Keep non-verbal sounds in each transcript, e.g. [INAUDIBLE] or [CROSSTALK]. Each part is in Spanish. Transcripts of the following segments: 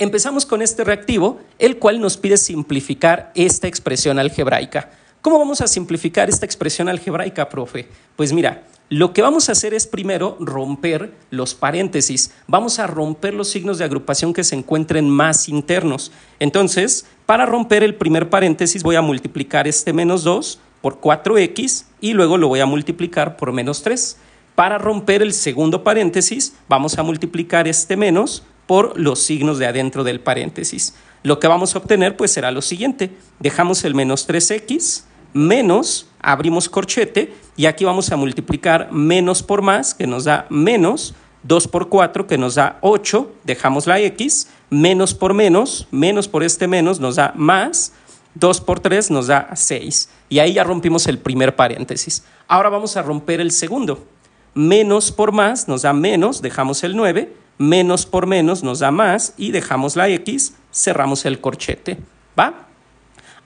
Empezamos con este reactivo, el cual nos pide simplificar esta expresión algebraica. ¿Cómo vamos a simplificar esta expresión algebraica, profe? Pues mira, lo que vamos a hacer es primero romper los paréntesis. Vamos a romper los signos de agrupación que se encuentren más internos. Entonces, para romper el primer paréntesis voy a multiplicar este menos 2 por 4x y luego lo voy a multiplicar por menos 3. Para romper el segundo paréntesis vamos a multiplicar este menos por los signos de adentro del paréntesis. Lo que vamos a obtener pues será lo siguiente. Dejamos el menos 3x menos, abrimos corchete y aquí vamos a multiplicar menos por más que nos da menos, 2 por 4 que nos da 8, dejamos la x, menos por menos, menos por este menos nos da más, 2 por 3 nos da 6. Y ahí ya rompimos el primer paréntesis. Ahora vamos a romper el segundo. Menos por más nos da menos, dejamos el 9, menos por menos nos da más y dejamos la X, cerramos el corchete, ¿va?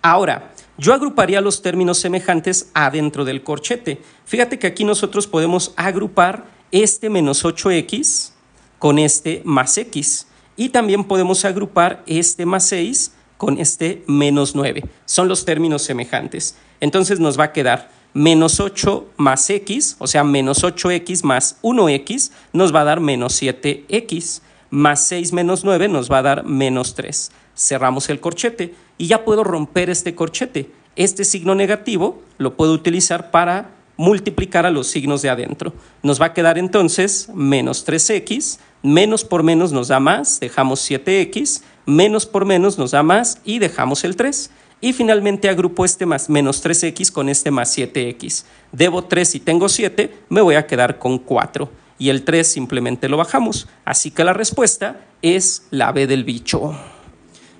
Ahora, yo agruparía los términos semejantes adentro del corchete. Fíjate que aquí nosotros podemos agrupar este menos 8x con este más x y también podemos agrupar este más 6 con este menos 9. Son los términos semejantes. Entonces nos va a quedar menos 8 más x, o sea, menos 8x más 1x nos va a dar menos 7x, más 6 menos 9 nos va a dar menos 3. Cerramos el corchete y ya puedo romper este corchete. Este signo negativo lo puedo utilizar para multiplicar a los signos de adentro. Nos va a quedar entonces menos 3x, menos por menos nos da más, dejamos 7x, menos por menos nos da más y dejamos el 3 y finalmente agrupo este más menos 3x con este más 7x. Debo 3 y tengo 7, me voy a quedar con 4 y el 3 simplemente lo bajamos. Así que la respuesta es la B del bicho.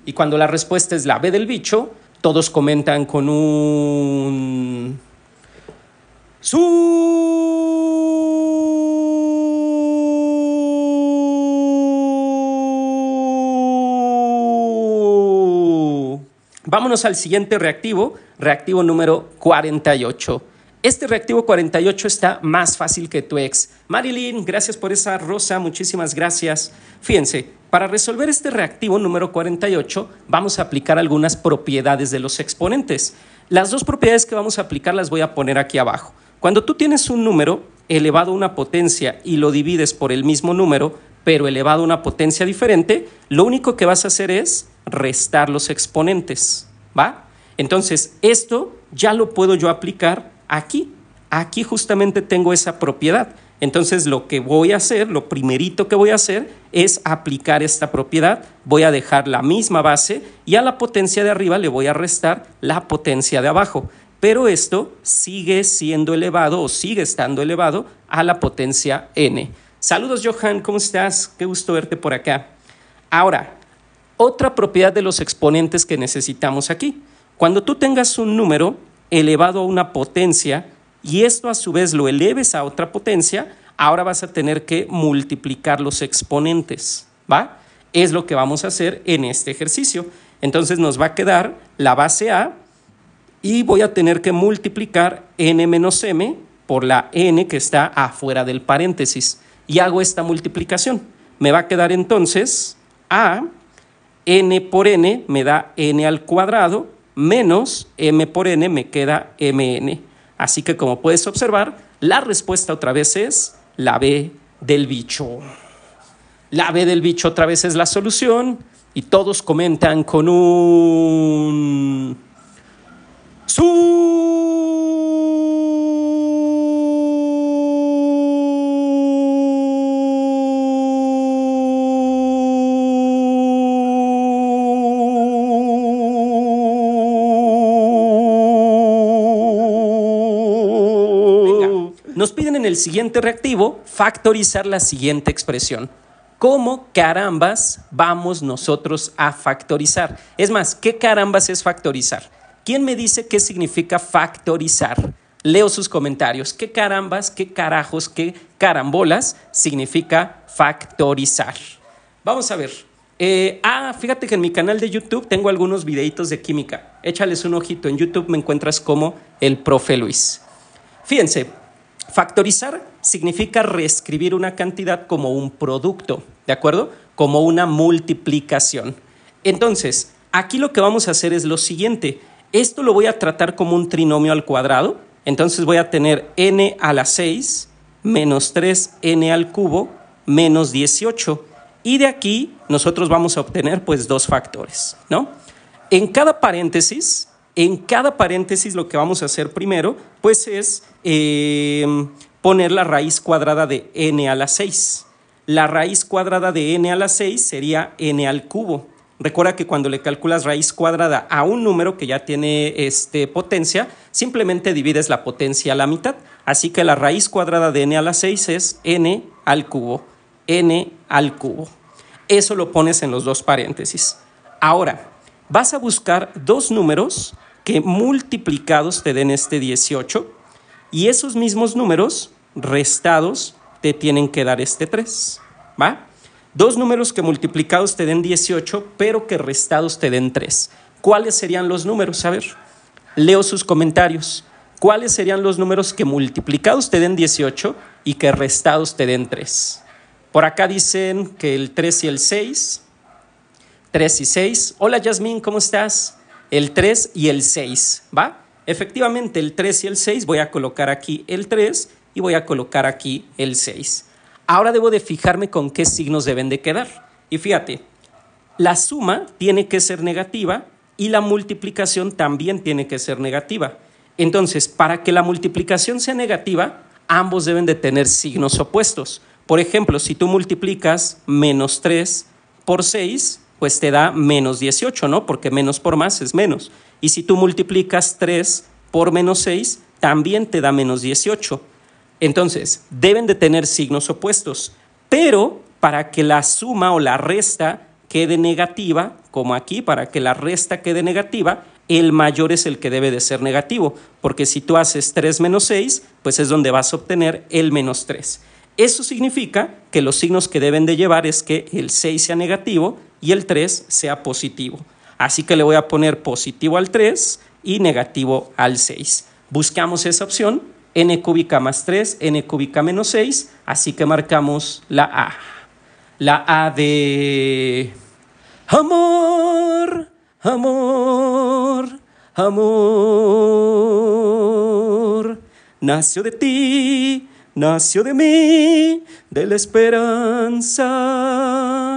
Y cuando la respuesta es la B del bicho, todos comentan con un... ¡Su! Vámonos al siguiente reactivo, reactivo número 48. Este reactivo 48 está más fácil que tu ex. Marilyn, gracias por esa rosa, muchísimas gracias. Fíjense, para resolver este reactivo número 48 vamos a aplicar algunas propiedades de los exponentes. Las dos propiedades que vamos a aplicar las voy a poner aquí abajo. Cuando tú tienes un número elevado a una potencia y lo divides por el mismo número, pero elevado a una potencia diferente, lo único que vas a hacer es restar los exponentes, ¿va? Entonces, esto ya lo puedo yo aplicar aquí. Aquí justamente tengo esa propiedad. Entonces, lo que voy a hacer, lo primerito que voy a hacer es aplicar esta propiedad. Voy a dejar la misma base y a la potencia de arriba le voy a restar la potencia de abajo. Pero esto sigue siendo elevado o sigue estando elevado a la potencia n. Saludos, Johan, ¿cómo estás? Qué gusto verte por acá. Ahora, otra propiedad de los exponentes que necesitamos aquí. Cuando tú tengas un número elevado a una potencia y esto a su vez lo eleves a otra potencia, ahora vas a tener que multiplicar los exponentes, ¿va? Es lo que vamos a hacer en este ejercicio. Entonces nos va a quedar la base A y voy a tener que multiplicar n menos m por la n que está afuera del paréntesis. Y hago esta multiplicación. Me va a quedar entonces A n por n me da n al cuadrado, menos m por n me queda mn. Así que como puedes observar, la respuesta otra vez es la B del bicho. La B del bicho otra vez es la solución y todos comentan con un... ¡Su! Nos piden en el siguiente reactivo factorizar la siguiente expresión. ¿Cómo carambas vamos nosotros a factorizar? Es más, ¿qué carambas es factorizar? ¿Quién me dice qué significa factorizar? Leo sus comentarios. ¿Qué carambas, qué carajos, qué carambolas significa factorizar? Vamos a ver. Eh, ah, fíjate que en mi canal de YouTube tengo algunos videitos de química. Échales un ojito. En YouTube me encuentras como el profe Luis. Fíjense, Factorizar significa reescribir una cantidad como un producto, ¿de acuerdo? Como una multiplicación. Entonces, aquí lo que vamos a hacer es lo siguiente. Esto lo voy a tratar como un trinomio al cuadrado. Entonces voy a tener n a la 6 menos 3n al cubo menos 18. Y de aquí nosotros vamos a obtener pues dos factores, ¿no? En cada paréntesis en cada paréntesis lo que vamos a hacer primero, pues es eh, poner la raíz cuadrada de n a la 6. La raíz cuadrada de n a la 6 sería n al cubo. Recuerda que cuando le calculas raíz cuadrada a un número que ya tiene este, potencia, simplemente divides la potencia a la mitad. Así que la raíz cuadrada de n a la 6 es n al cubo, n al cubo. Eso lo pones en los dos paréntesis. Ahora, vas a buscar dos números que multiplicados te den este 18 y esos mismos números restados te tienen que dar este 3, ¿va? Dos números que multiplicados te den 18, pero que restados te den 3. ¿Cuáles serían los números? A ver, leo sus comentarios. ¿Cuáles serían los números que multiplicados te den 18 y que restados te den 3? Por acá dicen que el 3 y el 6, 3 y 6. Hola Yasmín, ¿cómo estás? el 3 y el 6, ¿va? Efectivamente, el 3 y el 6, voy a colocar aquí el 3 y voy a colocar aquí el 6. Ahora debo de fijarme con qué signos deben de quedar. Y fíjate, la suma tiene que ser negativa y la multiplicación también tiene que ser negativa. Entonces, para que la multiplicación sea negativa, ambos deben de tener signos opuestos. Por ejemplo, si tú multiplicas menos 3 por 6, pues te da menos 18, ¿no? Porque menos por más es menos. Y si tú multiplicas 3 por menos 6, también te da menos 18. Entonces, deben de tener signos opuestos, pero para que la suma o la resta quede negativa, como aquí, para que la resta quede negativa, el mayor es el que debe de ser negativo, porque si tú haces 3 menos 6, pues es donde vas a obtener el menos 3. Eso significa que los signos que deben de llevar es que el 6 sea negativo y el 3 sea positivo. Así que le voy a poner positivo al 3 y negativo al 6. Buscamos esa opción, n cúbica más 3, n cúbica menos 6, así que marcamos la A. La A de amor, amor, amor. Nació de ti, nació de mí, de la esperanza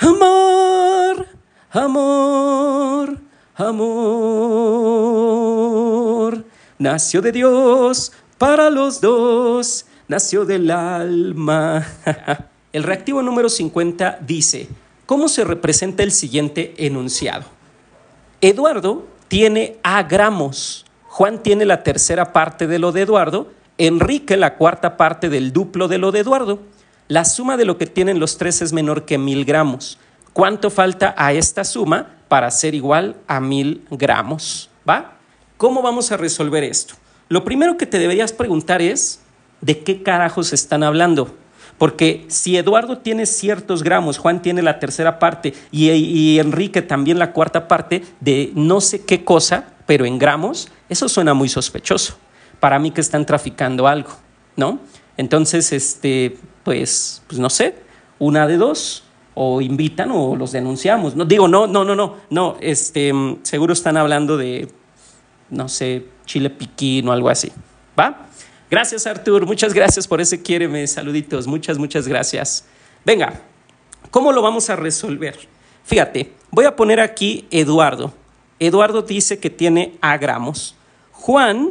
Amor, amor, amor. Nació de Dios para los dos, nació del alma. [LAUGHS] El reactivo número 50 dice, ¿cómo se representa el siguiente enunciado? Eduardo tiene a gramos, Juan tiene la tercera parte de lo de Eduardo, Enrique la cuarta parte del duplo de lo de Eduardo la suma de lo que tienen los tres es menor que mil gramos. ¿Cuánto falta a esta suma para ser igual a mil gramos? ¿Va? ¿Cómo vamos a resolver esto? Lo primero que te deberías preguntar es, ¿de qué carajos están hablando? Porque si Eduardo tiene ciertos gramos, Juan tiene la tercera parte y, Enrique también la cuarta parte de no sé qué cosa, pero en gramos, eso suena muy sospechoso. Para mí que están traficando algo, ¿no? Entonces, este, pues, pues no sé, una de dos, o invitan o los denunciamos. No, digo, no, no, no, no, no, este, mm, seguro están hablando de, no sé, chile piquín o algo así, ¿va? Gracias, Artur, muchas gracias por ese quiéreme, saluditos, muchas, muchas gracias. Venga, ¿cómo lo vamos a resolver? Fíjate, voy a poner aquí Eduardo. Eduardo dice que tiene a gramos. Juan,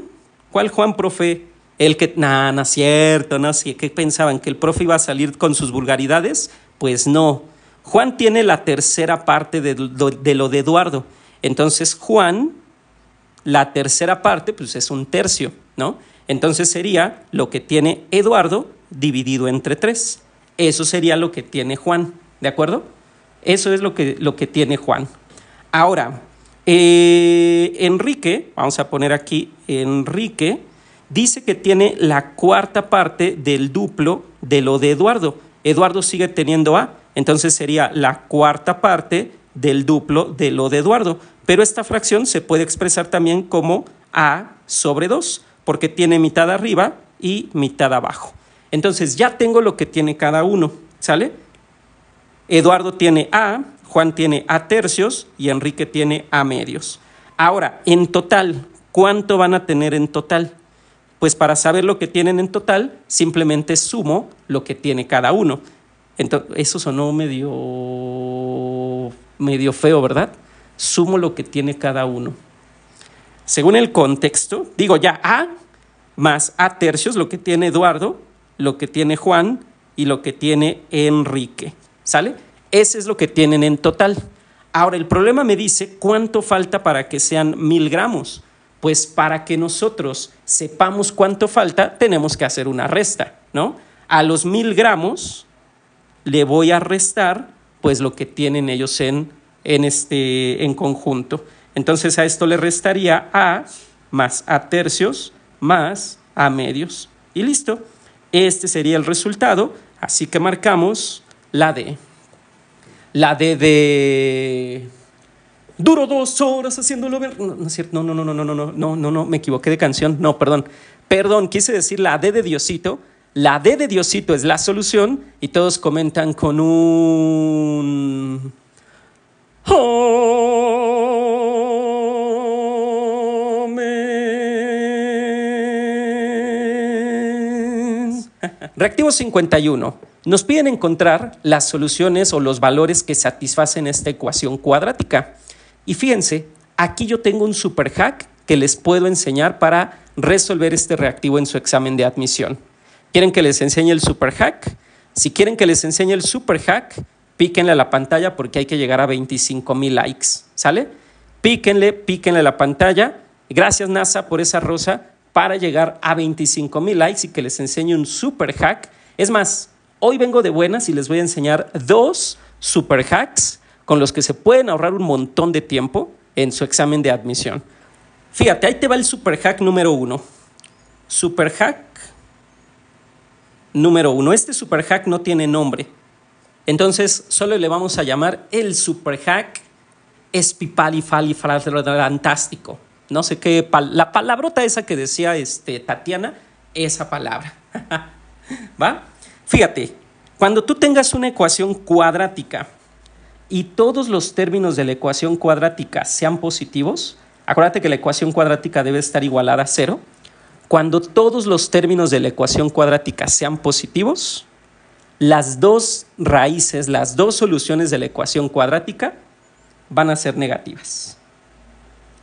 ¿cuál Juan, profe? el que, nada, no es cierto, no sé, ¿qué pensaban? ¿Que el profe iba a salir con sus vulgaridades? Pues no. Juan tiene la tercera parte de, lo de Eduardo. Entonces, Juan, la tercera parte, pues es un tercio, ¿no? Entonces sería lo que tiene Eduardo dividido entre tres. Eso sería lo que tiene Juan, ¿de acuerdo? Eso es lo que, lo que tiene Juan. Ahora, eh, Enrique, vamos a poner aquí Enrique, dice que tiene la cuarta parte del duplo de lo de Eduardo. Eduardo sigue teniendo A, entonces sería la cuarta parte del duplo de lo de Eduardo. Pero esta fracción se puede expresar también como A sobre 2, porque tiene mitad arriba y mitad abajo. Entonces ya tengo lo que tiene cada uno, ¿sale? Eduardo tiene A, Juan tiene A tercios y Enrique tiene A medios. Ahora, en total, ¿cuánto van a tener en total? Pues para saber lo que tienen en total, simplemente sumo lo que tiene cada uno. Entonces, eso sonó medio, medio feo, ¿verdad? Sumo lo que tiene cada uno. Según el contexto, digo ya A más A tercios, lo que tiene Eduardo, lo que tiene Juan y lo que tiene Enrique. ¿Sale? Ese es lo que tienen en total. Ahora, el problema me dice cuánto falta para que sean mil gramos. Pues para que nosotros sepamos cuánto falta, tenemos que hacer una resta, ¿no? A los mil gramos le voy a restar pues lo que tienen ellos en, este, en conjunto. Entonces a esto le restaría A más A tercios más A medios. Y listo. Este sería el resultado. Así que marcamos la D. La D de Duro dos horas haciéndolo ver. No, no No, no, no, no, no, no, no, no, no, me equivoqué de canción. No, perdón. Perdón, quise decir la D de Diosito. La D de Diosito es la solución y todos comentan con un... Oh, Reactivo 51. Nos piden encontrar las soluciones o los valores que satisfacen esta ecuación cuadrática. Y fíjense, aquí yo tengo un super hack que les puedo enseñar para resolver este reactivo en su examen de admisión. ¿Quieren que les enseñe el super hack? Si quieren que les enseñe el super hack, píquenle a la pantalla porque hay que llegar a 25 mil likes, ¿sale? Píquenle, píquenle a la pantalla. Gracias NASA por esa rosa para llegar a 25 mil likes y que les enseñe un super hack. Es más, hoy vengo de buenas y les voy a enseñar dos super hacks con los que se pueden ahorrar un montón de tiempo en su examen de admisión. Fíjate, ahí te va el super hack número uno. Super hack número uno. Este super hack no tiene nombre. Entonces, solo le vamos a llamar el super hack fantástico. No sé qué, la palabrota esa que decía este, Tatiana, esa palabra. [LAUGHS] ¿Va? Fíjate, cuando tú tengas una ecuación cuadrática y todos los términos de la ecuación cuadrática sean positivos, acuérdate que la ecuación cuadrática debe estar igualada a cero, cuando todos los términos de la ecuación cuadrática sean positivos, las dos raíces, las dos soluciones de la ecuación cuadrática van a ser negativas.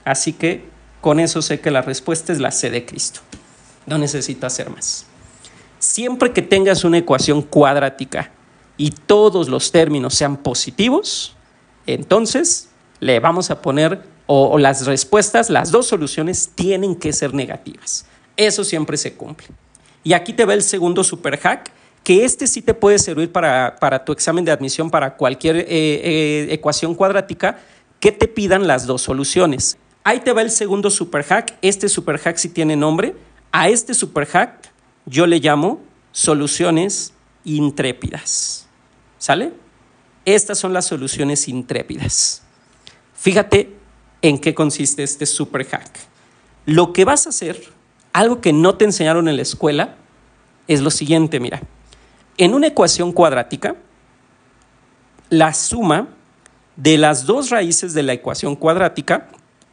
Así que con eso sé que la respuesta es la C de Cristo. No necesito hacer más. Siempre que tengas una ecuación cuadrática y todos los términos sean positivos, entonces le vamos a poner o, las respuestas, las dos soluciones tienen que ser negativas. Eso siempre se cumple. Y aquí te va el segundo super hack, que este sí te puede servir para, tu examen de admisión para cualquier eh, eh, ecuación cuadrática que te pidan las dos soluciones. Ahí te va el segundo super hack. Este super hack sí tiene nombre. A este super hack yo le llamo soluciones intrépidas. ¿Sale? Estas son las soluciones intrépidas. Fíjate en qué consiste este super hack. Lo que vas a hacer, algo que no te enseñaron en la escuela, es lo siguiente, mira. En una ecuación cuadrática, la suma de las dos raíces de la ecuación cuadrática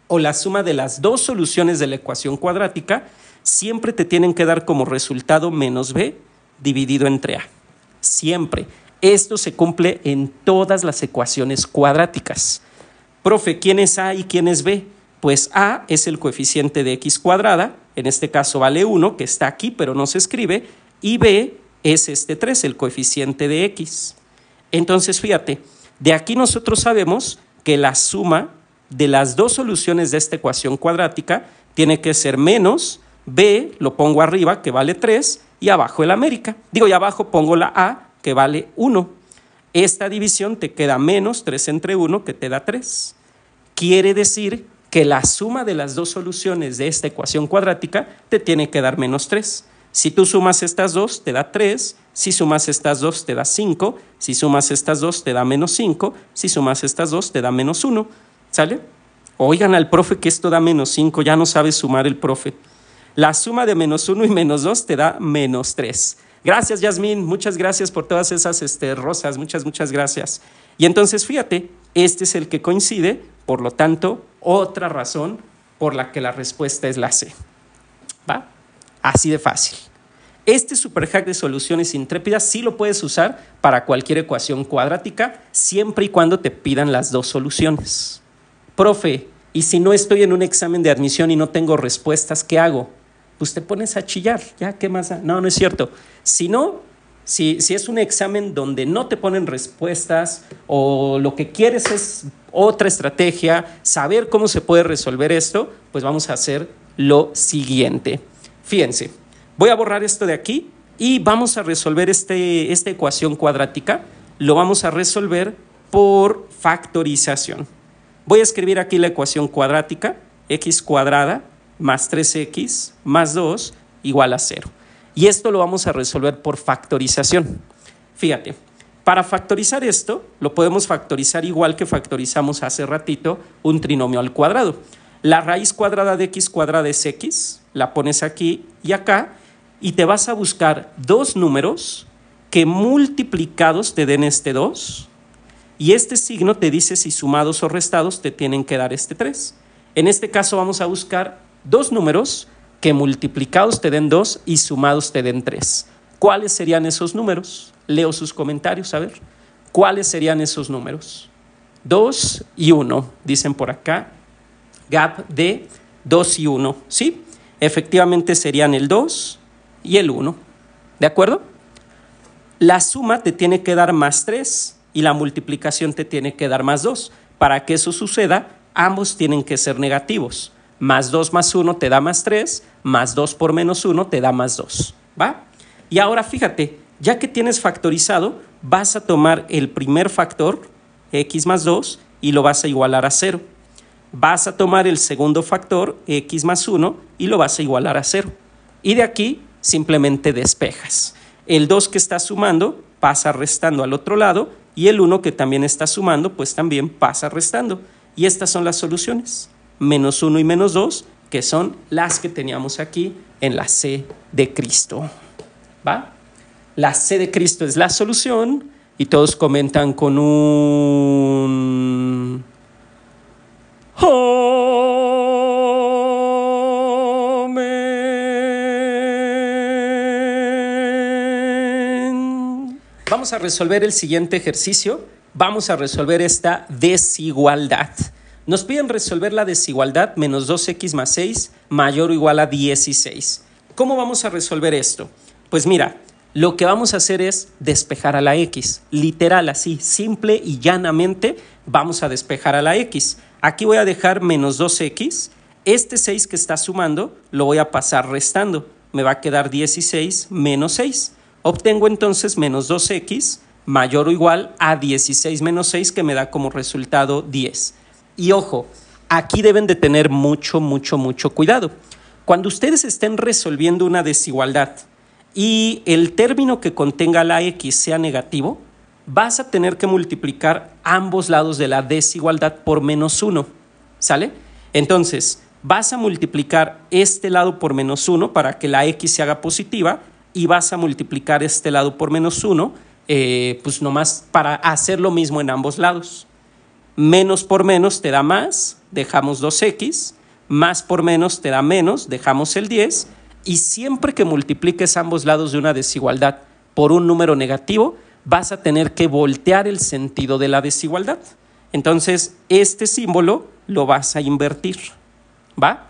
o la suma de las dos soluciones de la ecuación cuadrática siempre te tienen que dar como resultado menos b dividido entre a. Siempre. Esto se cumple en todas las ecuaciones cuadráticas. Profe, ¿quién es A y quién es B? Pues A es el coeficiente de x cuadrada, en este caso vale 1, que está aquí pero no se escribe, y B es este 3, el coeficiente de x. Entonces, fíjate, de aquí nosotros sabemos que la suma de las dos soluciones de esta ecuación cuadrática tiene que ser menos B, lo pongo arriba, que vale 3, y abajo el América. Digo, y abajo pongo la A, que vale 1. Esta división te queda menos 3 entre 1, que te da 3. Quiere decir que la suma de las dos soluciones de esta ecuación cuadrática te tiene que dar menos 3. Si tú sumas estas dos, te da 3. Si sumas estas dos, te da 5. Si sumas estas dos, te da menos 5. Si sumas estas dos, te da menos 1. ¿Sale? Oigan al profe que esto da menos 5, ya no sabe sumar el profe. La suma de menos 1 y menos 2 te da menos 3. Gracias, Yasmín, muchas gracias por todas esas este, rosas, muchas, muchas gracias. Y entonces, fíjate, este es el que coincide, por lo tanto, otra razón por la que la respuesta es la C. ¿Va? Así de fácil. Este superhack de soluciones intrépidas sí lo puedes usar para cualquier ecuación cuadrática, siempre y cuando te pidan las dos soluciones. Profe, ¿y si no estoy en un examen de admisión y no tengo respuestas, qué hago? Pues te pones a chillar, ya, ¿qué más? No, no es cierto. Si no, si, es un examen donde no te ponen respuestas o lo que quieres es otra estrategia, saber cómo se puede resolver esto, pues vamos a hacer lo siguiente. Fíjense, voy a borrar esto de aquí y vamos a resolver este, esta ecuación cuadrática. Lo vamos a resolver por factorización. Voy a escribir aquí la ecuación cuadrática, x cuadrada más 3x más 2 igual a 0. Y esto lo vamos a resolver por factorización. Fíjate, para factorizar esto, lo podemos factorizar igual que factorizamos hace ratito un trinomio al cuadrado. La raíz cuadrada de x cuadrada es x, la pones aquí y acá, y te vas a buscar dos números que multiplicados te den este 2, y este signo te dice si sumados o restados te tienen que dar este 3. En este caso vamos a buscar dos números que multiplicados te den dos y sumados te den tres. ¿Cuáles serían esos números? Leo sus comentarios, a ver. ¿Cuáles serían esos números? 2 y 1, dicen por acá, gap de 2 y 1, ¿sí? Efectivamente serían el 2 y el 1, ¿de acuerdo? La suma te tiene que dar más 3 y la multiplicación te tiene que dar más 2. Para que eso suceda, ambos tienen que ser negativos más 2 más 1 te da más 3, más 2 por menos 1 te da más 2, ¿va? Y ahora fíjate, ya que tienes factorizado, vas a tomar el primer factor, x más 2, y lo vas a igualar a 0. Vas a tomar el segundo factor, x más 1, y lo vas a igualar a 0. Y de aquí simplemente despejas. El 2 que está sumando pasa restando al otro lado y el 1 que también está sumando pues también pasa restando. Y estas son las soluciones menos 1 y menos 2, que son las que teníamos aquí en la C de Cristo. ¿Va? La C de Cristo es la solución y todos comentan con un... Vamos a resolver el siguiente ejercicio. Vamos a resolver esta desigualdad. Nos piden resolver la desigualdad menos 2x más 6 mayor o igual a 16. ¿Cómo vamos a resolver esto? Pues mira, lo que vamos a hacer es despejar a la x, literal así, simple y llanamente vamos a despejar a la x. Aquí voy a dejar menos 2x, este 6 que está sumando lo voy a pasar restando, me va a quedar 16 menos 6. Obtengo entonces menos 2x mayor o igual a 16 menos 6 que me da como resultado 10. Y ojo, aquí deben de tener mucho, mucho, mucho cuidado. Cuando ustedes estén resolviendo una desigualdad y el término que contenga la X sea negativo, vas a tener que multiplicar ambos lados de la desigualdad por menos uno. ¿Sale? Entonces, vas a multiplicar este lado por menos uno para que la X se haga positiva y vas a multiplicar este lado por menos uno eh, pues nomás para hacer lo mismo en ambos lados menos por menos te da más, dejamos 2x, más por menos te da menos, dejamos el 10, y siempre que multipliques ambos lados de una desigualdad por un número negativo, vas a tener que voltear el sentido de la desigualdad. Entonces, este símbolo lo vas a invertir, ¿va?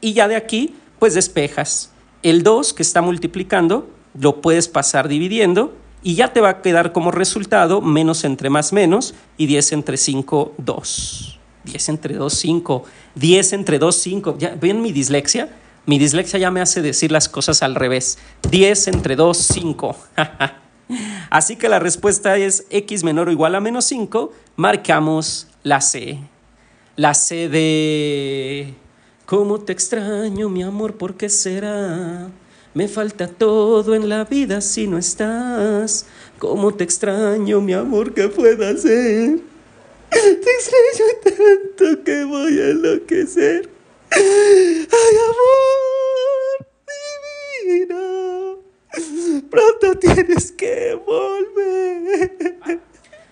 Y ya de aquí, pues despejas. El 2 que está multiplicando, lo puedes pasar dividiendo y ya te va a quedar como resultado menos entre más menos y 10 entre 5, 2. 10 entre 2, 5. 10 entre 2, 5. ¿Ya ven mi dislexia? Mi dislexia ya me hace decir las cosas al revés. 10 entre 2, 5. [LAUGHS] Así que la respuesta es x menor o igual a menos 5. Marcamos la C. La C de... ¿Cómo te extraño, mi amor? ¿Por qué será? Me falta todo en la vida si no estás. ¿Cómo te extraño, mi amor, qué puedo hacer? Te extraño tanto que voy a enloquecer. ¡Ay, amor! divino. Pronto tienes que volver.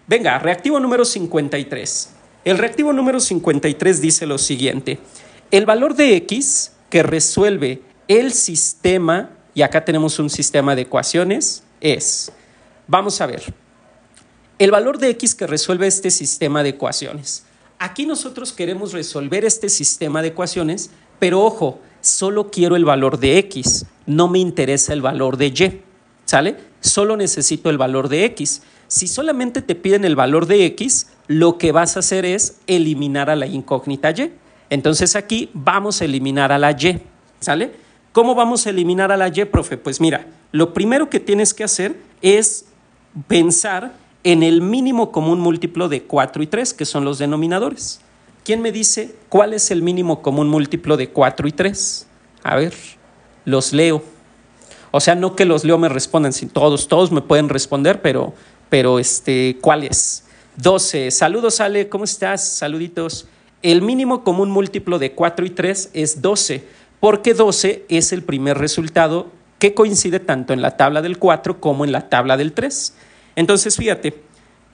Venga, reactivo número 53. El reactivo número 53 dice lo siguiente. El valor de X que resuelve el sistema, y acá tenemos un sistema de ecuaciones, es, vamos a ver, el valor de x que resuelve este sistema de ecuaciones. Aquí nosotros queremos resolver este sistema de ecuaciones, pero ojo, solo quiero el valor de x, no me interesa el valor de y, ¿sale? Solo necesito el valor de x. Si solamente te piden el valor de x, lo que vas a hacer es eliminar a la incógnita y. Entonces aquí vamos a eliminar a la y, ¿sale? ¿Cómo vamos a eliminar a la Y, profe? Pues mira, lo primero que tienes que hacer es pensar en el mínimo común múltiplo de 4 y 3, que son los denominadores. ¿Quién me dice cuál es el mínimo común múltiplo de 4 y 3? A ver, los leo. O sea, no que los leo me respondan, todos, todos me pueden responder, pero, pero este, ¿cuál es? 12. Saludos, Ale, ¿cómo estás? Saluditos. El mínimo común múltiplo de 4 y 3 es 12 porque 12 es el primer resultado que coincide tanto en la tabla del 4 como en la tabla del 3. Entonces, fíjate,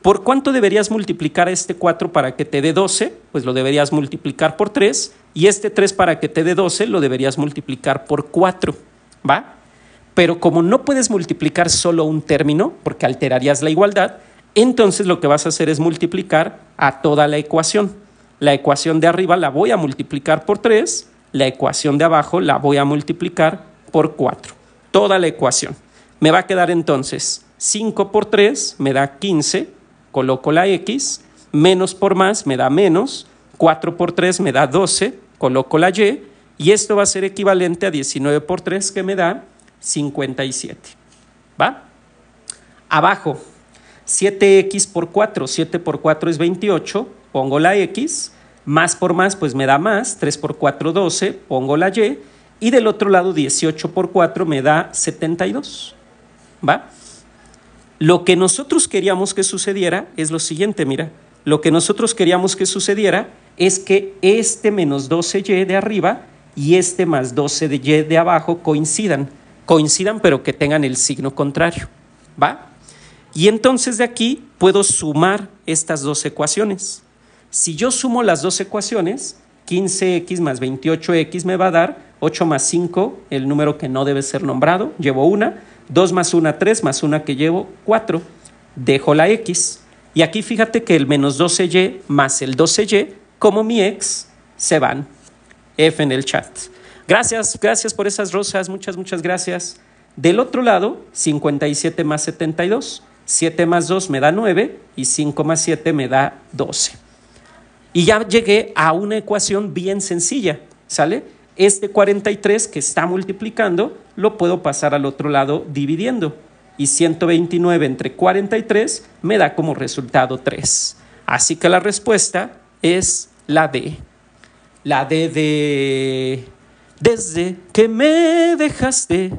¿por cuánto deberías multiplicar este 4 para que te dé 12? Pues lo deberías multiplicar por 3 y este 3 para que te dé 12 lo deberías multiplicar por 4, ¿va? Pero como no puedes multiplicar solo un término, porque alterarías la igualdad, entonces lo que vas a hacer es multiplicar a toda la ecuación. La ecuación de arriba la voy a multiplicar por 3 la ecuación de abajo la voy a multiplicar por 4, toda la ecuación. Me va a quedar entonces 5 por 3 me da 15, coloco la X, menos por más me da menos, 4 por 3 me da 12, coloco la Y, y esto va a ser equivalente a 19 por 3 que me da 57. ¿Va? Abajo, 7x por 4, 7 por 4 es 28, pongo la X, más por más, pues me da más, 3 por 4, 12, pongo la Y, y del otro lado 18 por 4 me da 72. ¿Va? Lo que nosotros queríamos que sucediera es lo siguiente, mira, lo que nosotros queríamos que sucediera es que este menos 12y de arriba y este más 12y de abajo coincidan, coincidan pero que tengan el signo contrario, ¿va? Y entonces de aquí puedo sumar estas dos ecuaciones. Si yo sumo las dos ecuaciones, 15x más 28x me va a dar 8 más 5, el número que no debe ser nombrado, llevo una, 2 más 1, 3 más 1 que llevo 4, dejo la x. Y aquí fíjate que el menos 12y más el 12y, como mi x, se van. F en el chat. Gracias, gracias por esas rosas, muchas, muchas gracias. Del otro lado, 57 más 72, 7 más 2 me da 9 y 5 más 7 me da 12. Y ya llegué a una ecuación bien sencilla, ¿sale? Este 43 que está multiplicando lo puedo pasar al otro lado dividiendo. Y 129 entre 43 me da como resultado 3. Así que la respuesta es la D. La D de... Desde que me dejaste,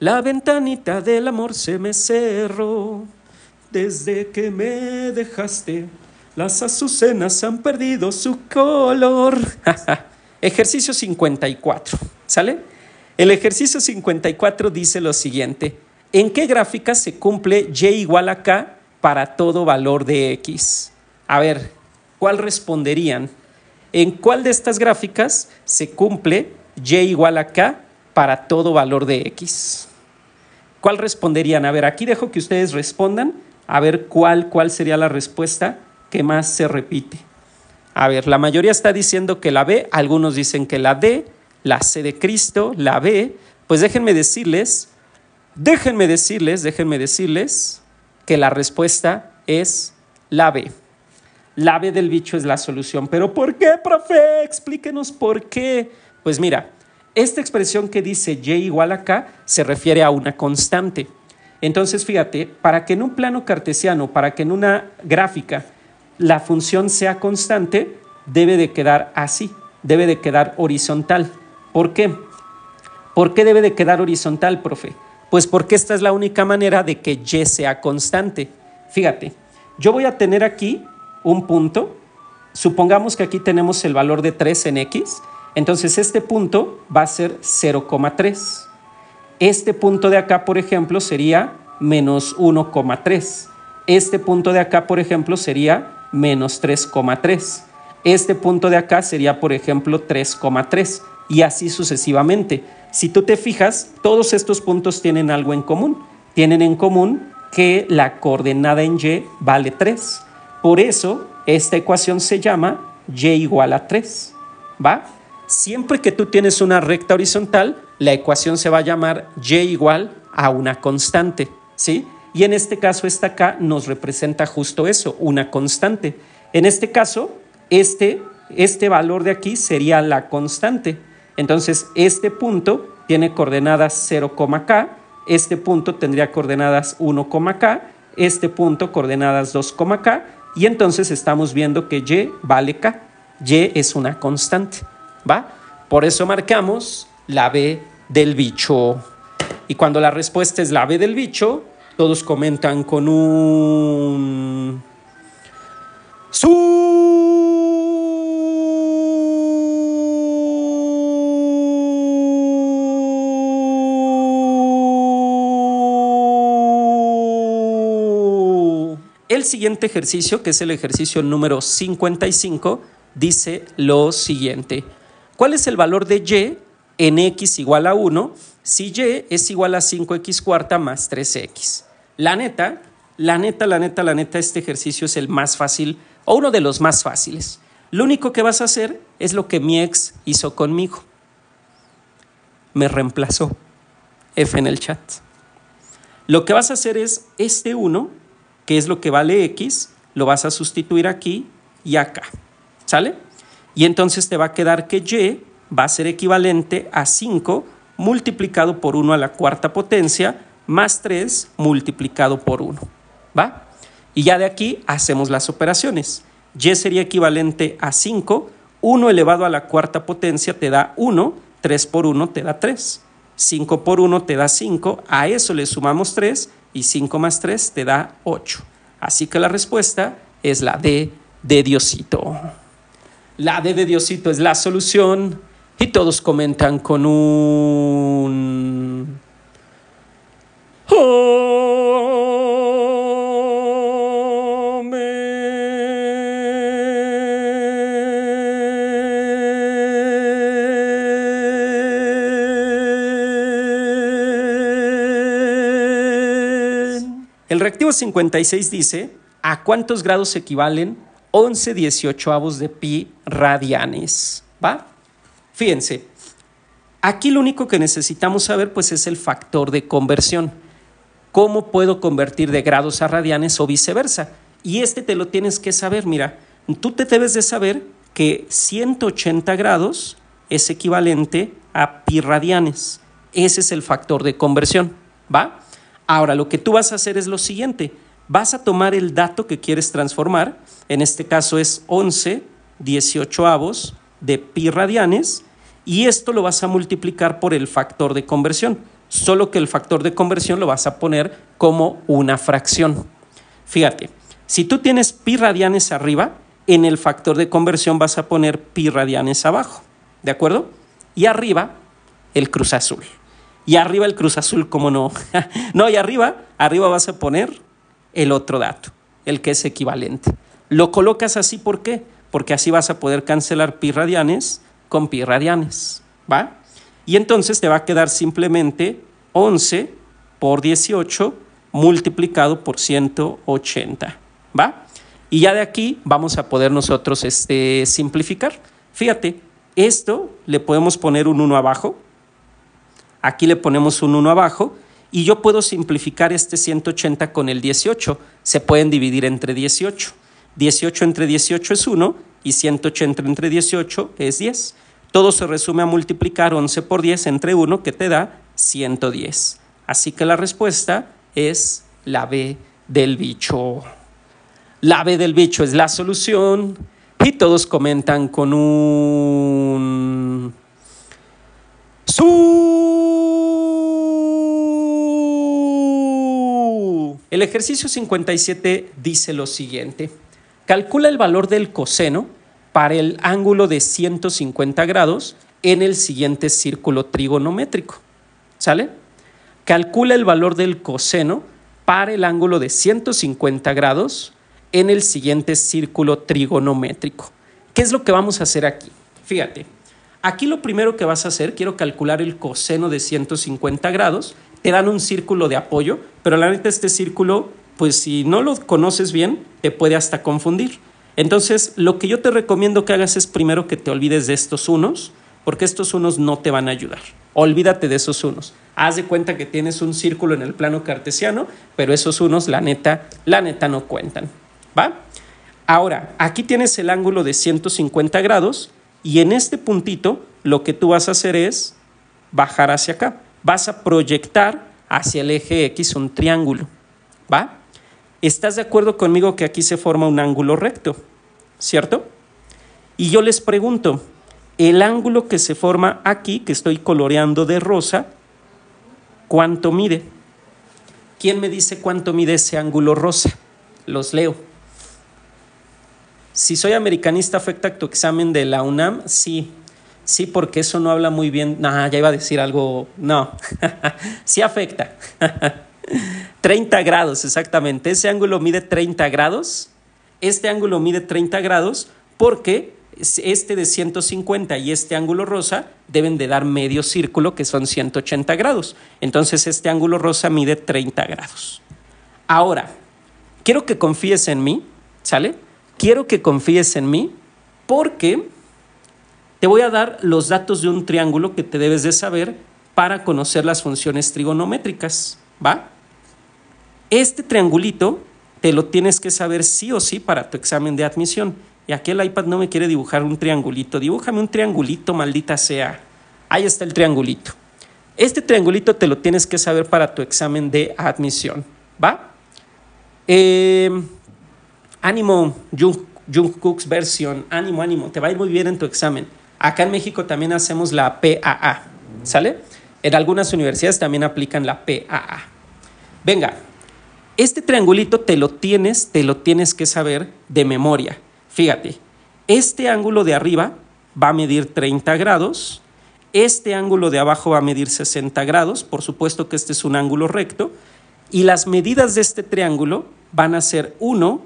la ventanita del amor se me cerró. Desde que me dejaste. Las azucenas han perdido su color. [LAUGHS] ejercicio 54. ¿Sale? El ejercicio 54 dice lo siguiente. ¿En qué gráfica se cumple y igual a k para todo valor de x? A ver, ¿cuál responderían? ¿En cuál de estas gráficas se cumple y igual a k para todo valor de x? ¿Cuál responderían? A ver, aquí dejo que ustedes respondan. A ver cuál, cuál sería la respuesta ¿Qué más se repite? A ver, la mayoría está diciendo que la B, algunos dicen que la D, la C de Cristo, la B. Pues déjenme decirles, déjenme decirles, déjenme decirles que la respuesta es la B. La B del bicho es la solución. Pero ¿por qué, profe? Explíquenos por qué. Pues mira, esta expresión que dice Y igual a K se refiere a una constante. Entonces, fíjate, para que en un plano cartesiano, para que en una gráfica la función sea constante, debe de quedar así, debe de quedar horizontal. ¿Por qué? ¿Por qué debe de quedar horizontal, profe? Pues porque esta es la única manera de que y sea constante. Fíjate, yo voy a tener aquí un punto. Supongamos que aquí tenemos el valor de 3 en x. Entonces este punto va a ser 0,3. Este punto de acá, por ejemplo, sería menos 1,3. Este punto de acá, por ejemplo, sería menos 3,3. Este punto de acá sería, por ejemplo, 3,3 y así sucesivamente. Si tú te fijas, todos estos puntos tienen algo en común. Tienen en común que la coordenada en y vale 3. Por eso, esta ecuación se llama y igual a 3. ¿Va? Siempre que tú tienes una recta horizontal, la ecuación se va a llamar y igual a una constante. ¿Sí? y en este caso esta K nos representa justo eso, una constante. En este caso, este, este valor de aquí sería la constante. Entonces, este punto tiene coordenadas K. este punto tendría coordenadas 1, K. este punto coordenadas 2, K. y entonces estamos viendo que Y vale K. Y es una constante, ¿va? Por eso marcamos la B del bicho. Y cuando la respuesta es la B del bicho, todos comentan con un... El siguiente ejercicio, que es el ejercicio número 55, dice lo siguiente. ¿Cuál es el valor de y en x igual a 1 si y es igual a 5x cuarta más 3x? La neta, la neta, la neta, la neta, este ejercicio es el más fácil o uno de los más fáciles. Lo único que vas a hacer es lo que mi ex hizo conmigo. Me reemplazó. F en el chat. Lo que vas a hacer es este 1, que es lo que vale X, lo vas a sustituir aquí y acá. ¿Sale? Y entonces te va a quedar que Y va a ser equivalente a 5 multiplicado por 1 a la cuarta potencia más 3 multiplicado por 1. ¿Va? Y ya de aquí hacemos las operaciones. Y sería equivalente a 5. 1 elevado a la cuarta potencia te da 1. 3 por 1 te da 3. 5 por 1 te da 5. A eso le sumamos 3 y 5 más 3 te da 8. Así que la respuesta es la D de Diosito. La D de Diosito es la solución y todos comentan con un... El reactivo 56 dice, ¿a cuántos grados equivalen 11 18avos de pi radianes? ¿Va? Fíjense, aquí lo único que necesitamos saber pues es el factor de conversión. ¿Cómo puedo convertir de grados a radianes o viceversa? Y este te lo tienes que saber, mira, tú te debes de saber que 180 grados es equivalente a pi radianes. Ese es el factor de conversión, ¿va? Ahora, lo que tú vas a hacer es lo siguiente. Vas a tomar el dato que quieres transformar, en este caso es 11 18 avos de pi radianes, y esto lo vas a multiplicar por el factor de conversión solo que el factor de conversión lo vas a poner como una fracción. Fíjate, si tú tienes pi radianes arriba, en el factor de conversión vas a poner pi radianes abajo, ¿de acuerdo? Y arriba el cruz azul. Y arriba el cruz azul, ¿cómo no. [LAUGHS] no, y arriba, arriba vas a poner el otro dato, el que es equivalente. Lo colocas así, ¿por qué? Porque así vas a poder cancelar pi radianes con pi radianes, ¿va? Y entonces te va a quedar simplemente 11 por 18 multiplicado por 180. ¿Va? Y ya de aquí vamos a poder nosotros este, simplificar. Fíjate, esto le podemos poner un 1 abajo. Aquí le ponemos un 1 abajo. Y yo puedo simplificar este 180 con el 18. Se pueden dividir entre 18. 18 entre 18 es 1 y 180 entre 18 es 10. Todo se resume a multiplicar 11 por 10 entre 1 que te da 110. Así que la respuesta es la B del bicho. La B del bicho es la solución y todos comentan con un... ¡Su! El ejercicio 57 dice lo siguiente. Calcula el valor del coseno para el ángulo de 150 grados en el siguiente círculo trigonométrico. ¿Sale? Calcula el valor del coseno para el ángulo de 150 grados en el siguiente círculo trigonométrico. ¿Qué es lo que vamos a hacer aquí? Fíjate, aquí lo primero que vas a hacer, quiero calcular el coseno de 150 grados, te dan un círculo de apoyo, pero la neta este círculo, pues si no lo conoces bien, te puede hasta confundir. Entonces, lo que yo te recomiendo que hagas es primero que te olvides de estos unos, porque estos unos no te van a ayudar. Olvídate de esos unos. Haz de cuenta que tienes un círculo en el plano cartesiano, pero esos unos, la neta, la neta no cuentan. ¿Va? Ahora, aquí tienes el ángulo de 150 grados y en este puntito lo que tú vas a hacer es bajar hacia acá. Vas a proyectar hacia el eje X un triángulo. ¿Va? ¿Estás de acuerdo conmigo que aquí se forma un ángulo recto? ¿Cierto? Y yo les pregunto, el ángulo que se forma aquí, que estoy coloreando de rosa, ¿cuánto mide? ¿Quién me dice cuánto mide ese ángulo rosa? Los leo. Si soy americanista, ¿afecta tu examen de la UNAM? Sí, sí, porque eso no habla muy bien. Nah, ya iba a decir algo. No, [LAUGHS] sí afecta. [LAUGHS] 30 grados, exactamente. Ese ángulo mide 30 grados. Este ángulo mide 30 grados porque este de 150 y este ángulo rosa deben de dar medio círculo, que son 180 grados. Entonces este ángulo rosa mide 30 grados. Ahora, quiero que confíes en mí, ¿sale? Quiero que confíes en mí porque te voy a dar los datos de un triángulo que te debes de saber para conocer las funciones trigonométricas, ¿va? Este triangulito te lo tienes que saber sí o sí para tu examen de admisión. Y aquí el iPad no me quiere dibujar un triangulito. Dibújame un triangulito, maldita sea. Ahí está el triangulito. Este triangulito te lo tienes que saber para tu examen de admisión. ¿Va? Em, ánimo, Jung, cooks versión. Ánimo, ánimo. Te va a ir muy bien en tu examen. Acá en México también hacemos la PAA. ¿Sale? En algunas universidades también aplican la PAA. Venga, este triangulito te lo tienes, te lo tienes que saber de memoria. Fíjate, este ángulo de arriba va a medir 30 grados, este ángulo de abajo va a medir 60 grados, por supuesto que este es un ángulo recto, y las medidas de este triángulo van a ser 1,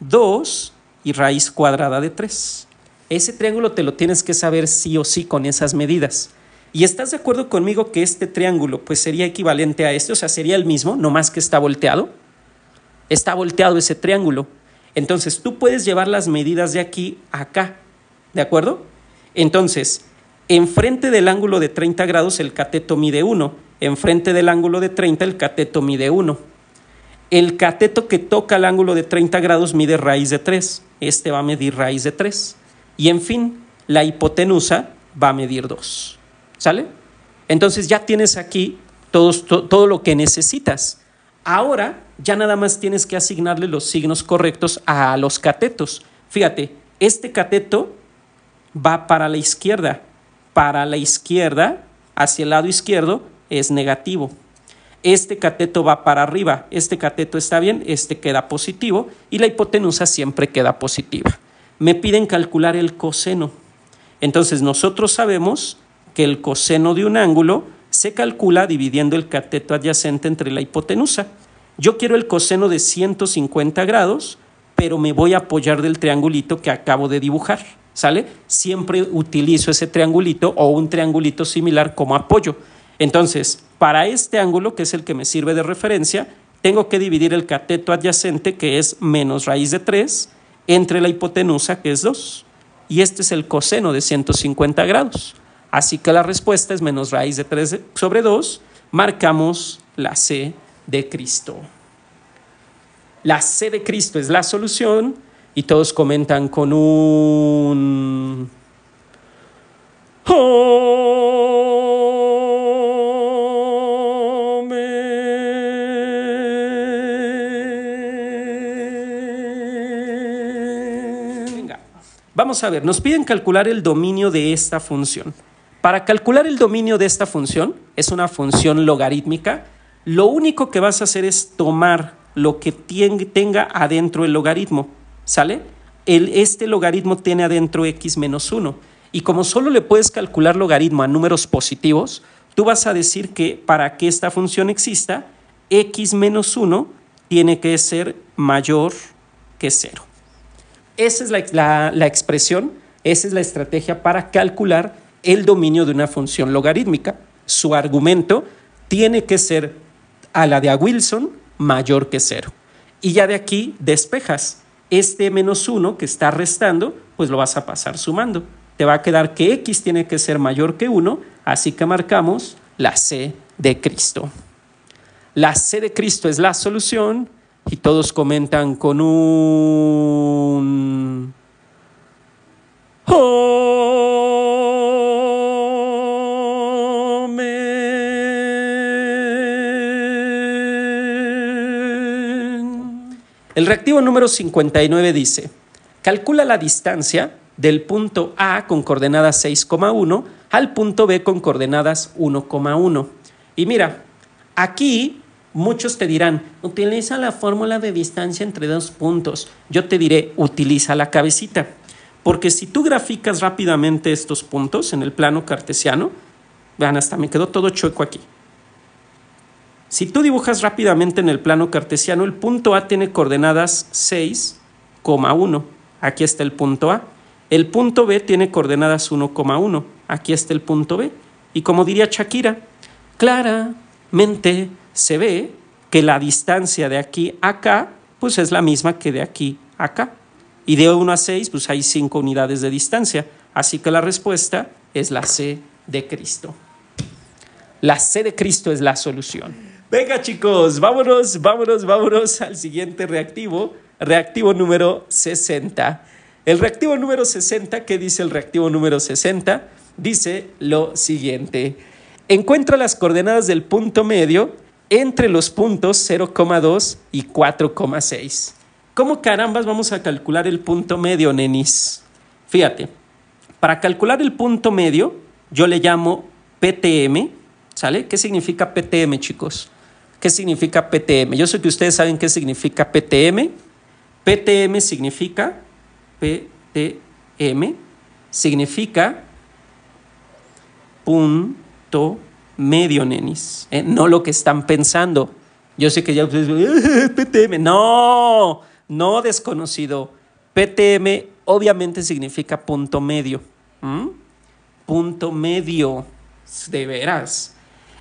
2 y raíz cuadrada de 3. Ese triángulo te lo tienes que saber sí o sí con esas medidas. ¿Y estás de acuerdo conmigo que este triángulo pues sería equivalente a este? O sea, sería el mismo, no más que está volteado está volteado ese triángulo. Entonces tú puedes llevar las medidas de aquí a acá, ¿de acuerdo? Entonces, enfrente del ángulo de 30 grados el cateto mide 1, enfrente del ángulo de 30 el cateto mide 1. El cateto que toca el ángulo de 30 grados mide raíz de 3, este va a medir raíz de 3. Y en fin, la hipotenusa va a medir 2, ¿sale? Entonces ya tienes aquí todo, todo lo que necesitas. Ahora ya nada más tienes que asignarle los signos correctos a los catetos. Fíjate, este cateto va para la izquierda. Para la izquierda, hacia el lado izquierdo, es negativo. Este cateto va para arriba. Este cateto está bien, este queda positivo y la hipotenusa siempre queda positiva. Me piden calcular el coseno. Entonces nosotros sabemos que el coseno de un ángulo se calcula dividiendo el cateto adyacente entre la hipotenusa. Yo quiero el coseno de 150 grados, pero me voy a apoyar del triangulito que acabo de dibujar. ¿Sale? Siempre utilizo ese triangulito o un triangulito similar como apoyo. Entonces, para este ángulo, que es el que me sirve de referencia, tengo que dividir el cateto adyacente, que es menos raíz de 3, entre la hipotenusa, que es 2. Y este es el coseno de 150 grados. Así que la respuesta es menos raíz de 3 sobre 2. Marcamos la C de Cristo. La C de Cristo es la solución y todos comentan con un... vamos a ver, nos piden calcular el dominio de esta función. Para calcular el dominio de esta función, es una función logarítmica, lo único que vas a hacer es tomar lo que tenga adentro el logaritmo, ¿sale? El, este logaritmo tiene adentro x menos 1. Y como solo le puedes calcular logaritmo a números positivos, tú vas a decir que para que esta función exista, x menos 1 tiene que ser mayor que 0. Esa es la expresión, esa es la estrategia para calcular el dominio de una función logarítmica. Su argumento tiene que ser a la de a Wilson mayor que cero. Y ya de aquí despejas. Este menos 1 que está restando, pues lo vas a pasar sumando. Te va a quedar que x tiene que ser mayor que 1, así que marcamos la C de Cristo. La C de Cristo es la solución y todos comentan con un... ¡Oh! El reactivo número 59 dice, calcula la distancia del punto A con coordenadas 6,1 al punto B con coordenadas 1,1. Y mira, aquí muchos te dirán, utiliza la fórmula de distancia entre dos puntos. Yo te diré, utiliza la cabecita. Porque si tú graficas rápidamente estos puntos en el plano cartesiano, vean, hasta me quedó todo chueco aquí. Si tú dibujas rápidamente en el plano cartesiano, el punto A tiene coordenadas 6,1. Aquí está el punto A. El punto B tiene coordenadas 1,1. Aquí está el punto B. Y como diría Shakira, claramente se ve que la distancia de aquí a acá, pues es la misma que de aquí a acá. Y de 1 a 6, pues hay 5 unidades de distancia. Así que la respuesta es la C de Cristo. La C de Cristo es la solución. Venga chicos, vámonos, vámonos, vámonos al siguiente reactivo, reactivo número 60. El reactivo número 60, ¿qué dice el reactivo número 60? Dice lo siguiente. Encuentra las coordenadas del punto medio entre los puntos 0,2 y 4,6. ¿Cómo carambas vamos a calcular el punto medio, nenis? Fíjate, para calcular el punto medio, yo le llamo PTM, ¿sale? ¿Qué significa PTM, chicos? ¿Qué significa PTM? Yo sé que ustedes saben qué significa PTM. PTM significa PTM significa punto medio, nenis. Eh, no lo que están pensando. Yo sé que ya ustedes eh, PTM. No, no desconocido. PTM obviamente significa punto medio. ¿Mm? Punto medio, de veras.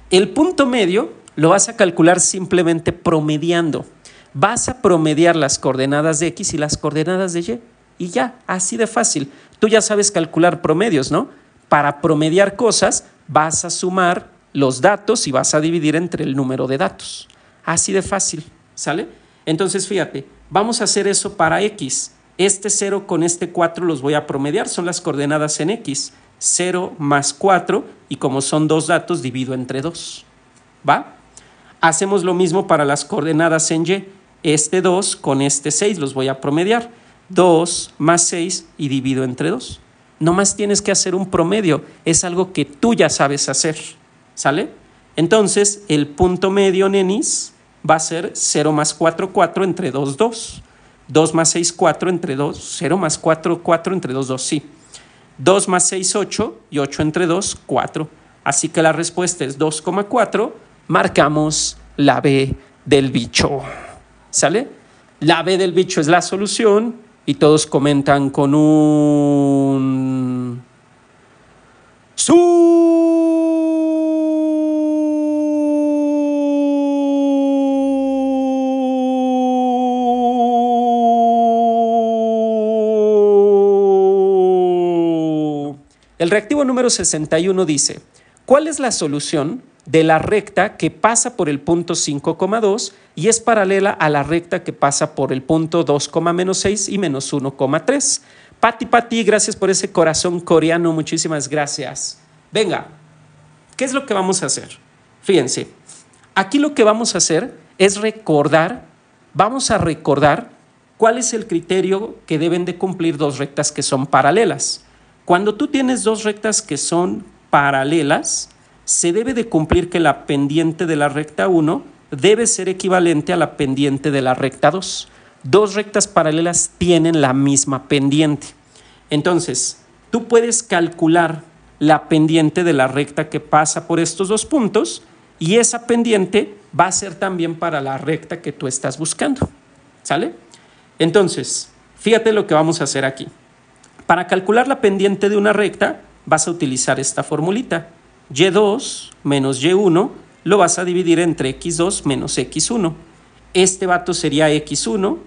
El punto medio lo vas a calcular simplemente promediando. Vas a promediar las coordenadas de X y las coordenadas de Y. Y ya, así de fácil. Tú ya sabes calcular promedios, ¿no? Para promediar cosas vas a sumar los datos y vas a dividir entre el número de datos. Así de fácil, ¿sale? Entonces, fíjate, vamos a hacer eso para X. Este 0 con este 4 los voy a promediar, son las coordenadas en X. 0 más 4 y como son dos datos, divido entre 2. ¿Va? Hacemos lo mismo para las coordenadas en y. Este 2 con este 6 los voy a promediar. 2 más 6 y divido entre 2. No más tienes que hacer un promedio, es algo que tú ya sabes hacer. ¿Sale? Entonces, el punto medio, nenis, va a ser 0 más 4, 4 entre 2, 2. 2 más 6, 4 entre 2, 0 más 4, 4 entre 2, 2, sí. 2 más 6, 8 y 8 entre 2, 4. Así que la respuesta es 2,4 marcamos la B del bicho. ¿Sale? La B del bicho es la solución y todos comentan con un... El reactivo número 61 dice, ¿cuál es la solución de la recta que pasa por el punto 5,2 y es paralela a la recta que pasa por el punto 2, 6 y menos 1,3. Pati Pati, gracias por ese corazón coreano, muchísimas gracias. Venga, ¿qué es lo que vamos a hacer? Fíjense, aquí lo que vamos a hacer es recordar, vamos a recordar cuál es el criterio que deben de cumplir dos rectas que son paralelas. Cuando tú tienes dos rectas que son paralelas, se debe de cumplir que la pendiente de la recta 1 debe ser equivalente a la pendiente de la recta 2. Dos rectas paralelas tienen la misma pendiente. Entonces, tú puedes calcular la pendiente de la recta que pasa por estos dos puntos y esa pendiente va a ser también para la recta que tú estás buscando. ¿Sale? Entonces, fíjate lo que vamos a hacer aquí. Para calcular la pendiente de una recta, vas a utilizar esta formulita y2 menos y1 lo vas a dividir entre x2 menos x1. Este vato sería x1,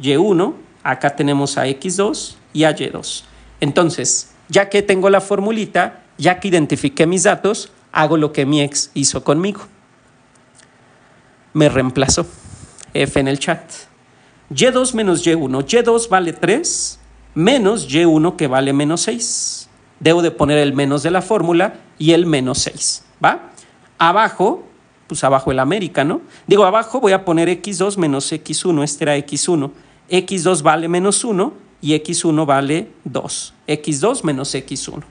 y1, acá tenemos a x2 y a y2. Entonces, ya que tengo la formulita, ya que identifiqué mis datos, hago lo que mi ex hizo conmigo. Me reemplazó. F en el chat. Y2 menos y1. Y2 vale 3 menos y1 que vale menos 6 debo de poner el menos de la fórmula y el menos 6, ¿va? Abajo, pues abajo el América, ¿no? Digo, abajo voy a poner x2 menos x1, este era x1. x2 vale menos 1 y x1 vale 2. x2 menos x1.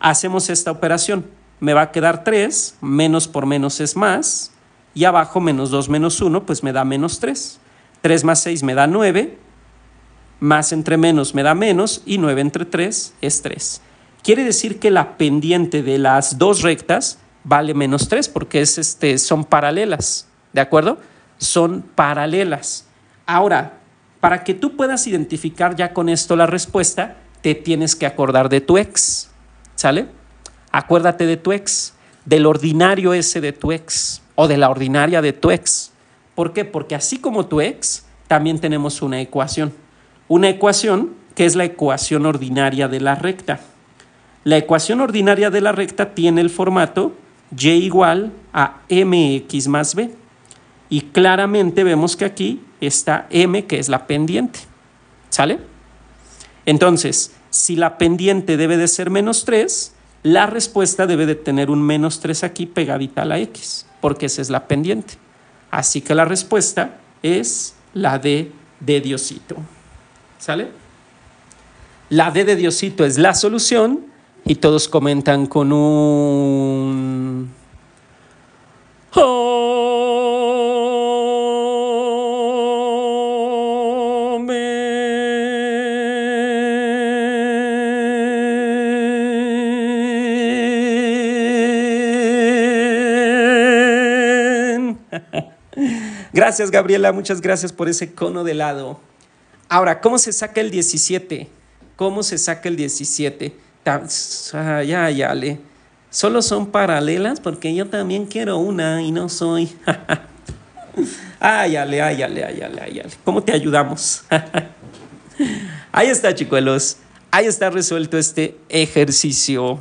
Hacemos esta operación. Me va a quedar 3, menos por menos es más, y abajo menos 2 menos 1, pues me da menos 3. 3 más 6 me da 9, más entre menos me da menos, y 9 entre 3 es 3. Quiere decir que la pendiente de las dos rectas vale menos 3 porque es este, son paralelas, ¿de acuerdo? Son paralelas. Ahora, para que tú puedas identificar ya con esto la respuesta, te tienes que acordar de tu ex, ¿sale? Acuérdate de tu ex, del ordinario ese de tu ex o de la ordinaria de tu ex. ¿Por qué? Porque así como tu ex, también tenemos una ecuación. Una ecuación que es la ecuación ordinaria de la recta. La ecuación ordinaria de la recta tiene el formato y igual a mx más b. Y claramente vemos que aquí está m, que es la pendiente. ¿Sale? Entonces, si la pendiente debe de ser menos 3, la respuesta debe de tener un menos 3 aquí pegadita a la x, porque esa es la pendiente. Así que la respuesta es la D de Diosito. ¿Sale? La D de Diosito es la solución y todos comentan con un... [LAUGHS] Gracias, Gabriela. Muchas gracias por ese cono de lado. Ahora, ¿cómo se saca el 17? ¿Cómo se saca el 17? ya, ya, le. Solo son paralelas porque yo también quiero una y no soy. ay, [LAUGHS] ale, ah, ay, ah, ale, ay, ah, ale, ay, ¿Cómo te ayudamos? [LAUGHS] Ahí está, chicuelos. Ahí está resuelto este ejercicio.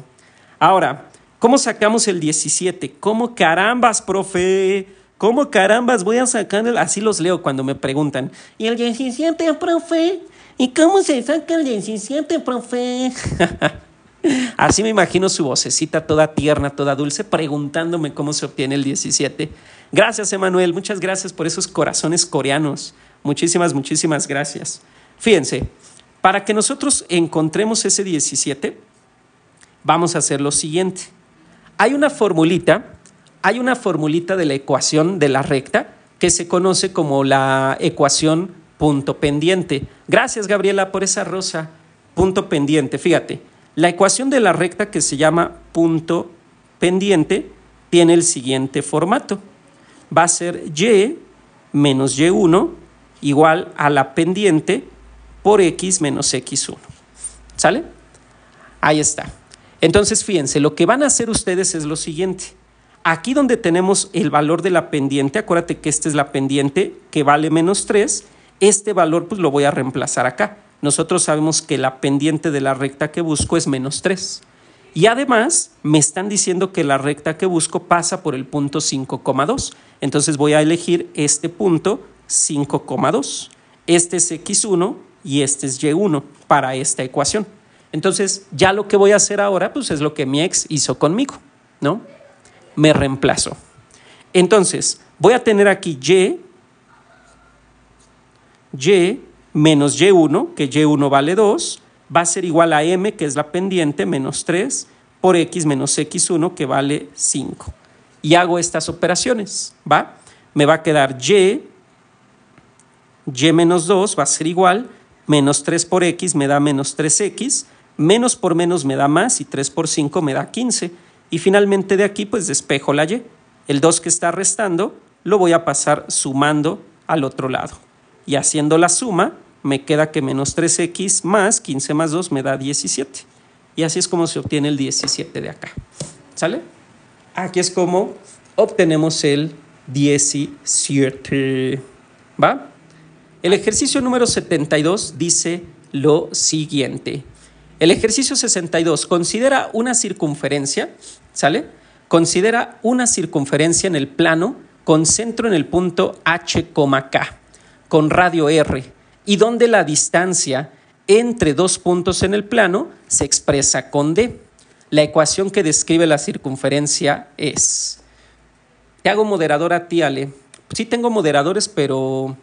Ahora, ¿cómo sacamos el 17? ¿Cómo carambas, profe? ¿Cómo carambas voy a sacar el... Así los leo cuando me preguntan. ¿Y el 17, profe? ¿Y cómo se saca el 17, profe? [LAUGHS] Así me imagino su vocecita toda tierna, toda dulce, preguntándome cómo se obtiene el 17. Gracias, Emanuel. Muchas gracias por esos corazones coreanos. Muchísimas, muchísimas gracias. Fíjense, para que nosotros encontremos ese 17, vamos a hacer lo siguiente. Hay una formulita, hay una formulita de la ecuación de la recta que se conoce como la ecuación punto pendiente. Gracias, Gabriela, por esa rosa. Punto pendiente, fíjate. La ecuación de la recta que se llama punto pendiente tiene el siguiente formato. Va a ser y menos y1 igual a la pendiente por x menos x1. ¿Sale? Ahí está. Entonces, fíjense, lo que van a hacer ustedes es lo siguiente. Aquí donde tenemos el valor de la pendiente, acuérdate que esta es la pendiente que vale menos 3, este valor pues lo voy a reemplazar acá nosotros sabemos que la pendiente de la recta que busco es menos 3. Y además me están diciendo que la recta que busco pasa por el punto 5,2. Entonces voy a elegir este punto 5,2. Este es x1 y este es y1 para esta ecuación. Entonces ya lo que voy a hacer ahora pues es lo que mi ex hizo conmigo, ¿no? Me reemplazo. Entonces voy a tener aquí y, y menos y1, que y1 vale 2, va a ser igual a m, que es la pendiente, menos 3, por x menos x1, que vale 5. Y hago estas operaciones, ¿va? Me va a quedar y, y menos 2 va a ser igual, menos 3 por x me da menos 3x, menos por menos me da más y 3 por 5 me da 15. Y finalmente de aquí pues despejo la y. El 2 que está restando lo voy a pasar sumando al otro lado y haciendo la suma me queda que menos 3x más 15 más 2 me da 17. Y así es como se obtiene el 17 de acá. ¿Sale? Aquí es como obtenemos el 17. ¿Va? El ejercicio número 72 dice lo siguiente. El ejercicio 62 considera una circunferencia, ¿sale? Considera una circunferencia en el plano con centro en el punto H, K con radio R y donde la distancia entre dos puntos en el plano se expresa con D. La ecuación que describe la circunferencia es. Te hago moderador a ti, Ale. Sí tengo moderadores, pero,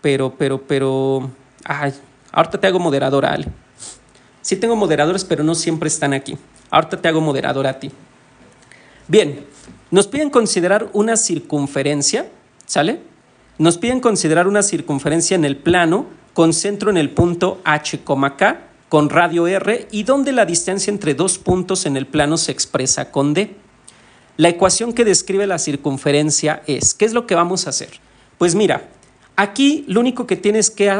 pero, pero, pero, ay, ahorita te hago moderador, Ale. Sí tengo moderadores, pero no siempre están aquí. Ahorita te hago moderador a ti. Bien, nos piden considerar una circunferencia, ¿sale? Nos piden considerar una circunferencia en el plano con centro en el punto H, K, con radio R y donde la distancia entre dos puntos en el plano se expresa con D. La ecuación que describe la circunferencia es, ¿qué es lo que vamos a hacer? Pues mira, aquí lo único que tienes que,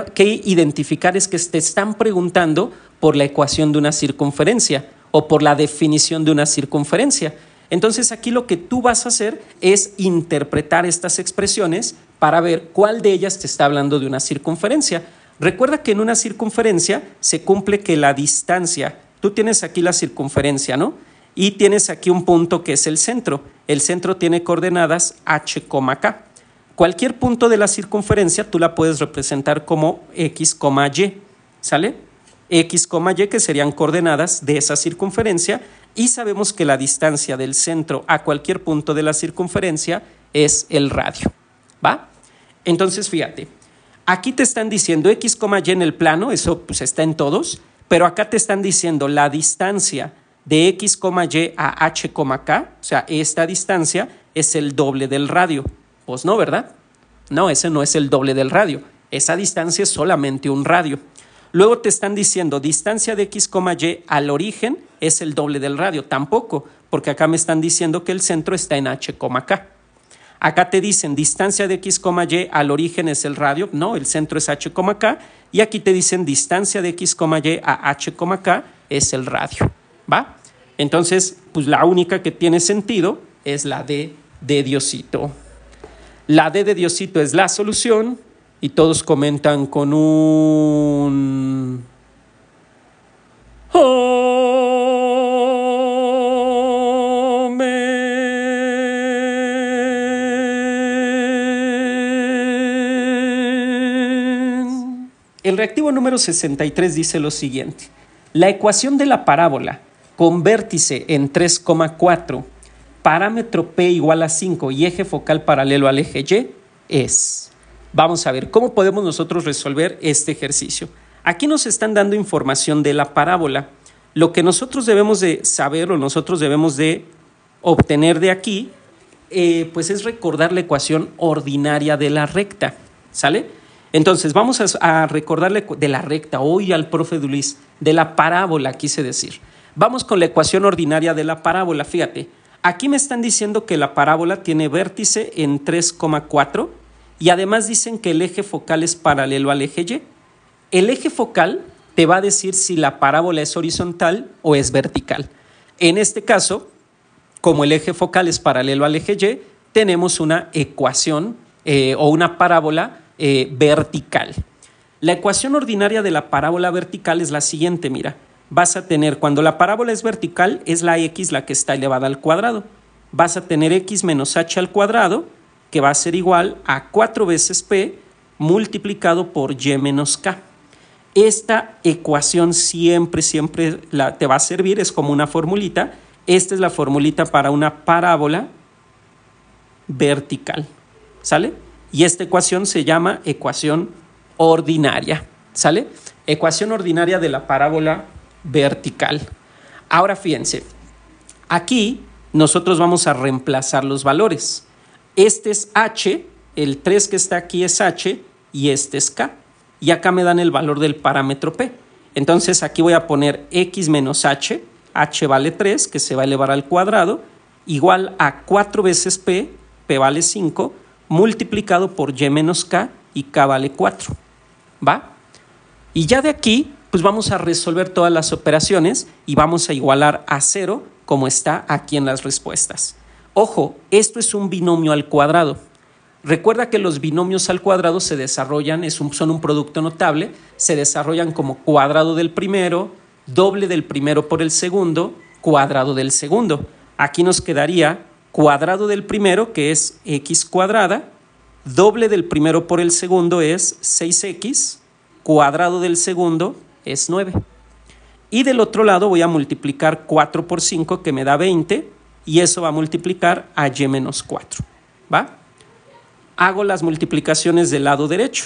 identificar es que te están preguntando por la ecuación de una circunferencia o por la definición de una circunferencia. Entonces aquí lo que tú vas a hacer es interpretar estas expresiones para ver cuál de ellas te está hablando de una circunferencia. Recuerda que en una circunferencia se cumple que la distancia, tú tienes aquí la circunferencia, ¿no? Y tienes aquí un punto que es el centro. El centro tiene coordenadas h, k. Cualquier punto de la circunferencia tú la puedes representar como x, y, ¿sale? x, y que serían coordenadas de esa circunferencia y sabemos que la distancia del centro a cualquier punto de la circunferencia es el radio, ¿va? Entonces, fíjate, aquí te están diciendo X, Y en el plano, eso pues está en todos, pero acá te están diciendo la distancia de X, Y a H, K, o sea, esta distancia es el doble del radio. Pues no, ¿verdad? No, ese no es el doble del radio. Esa distancia es solamente un radio. Luego te están diciendo distancia de X, Y al origen es el doble del radio. Tampoco, porque acá me están diciendo que el centro está en H, K. Acá te dicen distancia de X, Y al origen es el radio, no, el centro es H, K. Y aquí te dicen distancia de X, Y a H, K es el radio. ¿Va? Entonces, pues la única que tiene sentido es la D de Diosito. La D de Diosito es la solución y todos comentan con un... ¡Oh! número 63 dice lo siguiente. La ecuación de la parábola con vértice en 3,4, parámetro P igual a 5 y eje focal paralelo al eje Y es. Vamos a ver cómo podemos nosotros resolver este ejercicio. Aquí nos están dando información de la parábola. Lo que nosotros debemos de saber o nosotros debemos de obtener de aquí, eh, pues es recordar la ecuación ordinaria de la recta. ¿Sale? Entonces, vamos a, recordarle de la recta hoy al profe Dulis, de la parábola, quise decir. Vamos con la ecuación ordinaria de la parábola, fíjate. Aquí me están diciendo que la parábola tiene vértice en 3,4 y además dicen que el eje focal es paralelo al eje Y. El eje focal te va a decir si la parábola es horizontal o es vertical. En este caso, como el eje focal es paralelo al eje Y, tenemos una ecuación eh, o una parábola eh, vertical. La ecuación ordinaria de la parábola vertical es la siguiente, mira, vas a tener, cuando la parábola es vertical, es la x la que está elevada al cuadrado. Vas a tener x menos h al cuadrado, que va a ser igual a 4 veces p multiplicado por y menos k. Esta ecuación siempre, siempre la, te va a servir, es como una formulita. Esta es la formulita para una parábola vertical. ¿Sale? Y esta ecuación se llama ecuación ordinaria, ¿sale? Ecuación ordinaria de la parábola vertical. Ahora fíjense, aquí nosotros vamos a reemplazar los valores. Este es h, el 3 que está aquí es h y este es k. Y acá me dan el valor del parámetro p. Entonces aquí voy a poner x menos h, h vale 3, que se va a elevar al cuadrado, igual a 4 veces p, p vale 5, multiplicado por y menos k y k vale 4. ¿Va? Y ya de aquí, pues vamos a resolver todas las operaciones y vamos a igualar a 0 como está aquí en las respuestas. Ojo, esto es un binomio al cuadrado. Recuerda que los binomios al cuadrado se desarrollan, es un, son un producto notable, se desarrollan como cuadrado del primero, doble del primero por el segundo, cuadrado del segundo. Aquí nos quedaría cuadrado del primero, que es x cuadrada, doble del primero por el segundo es 6x, cuadrado del segundo es 9. Y del otro lado voy a multiplicar 4 por 5, que me da 20, y eso va a multiplicar a y menos 4. Hago las multiplicaciones del lado derecho.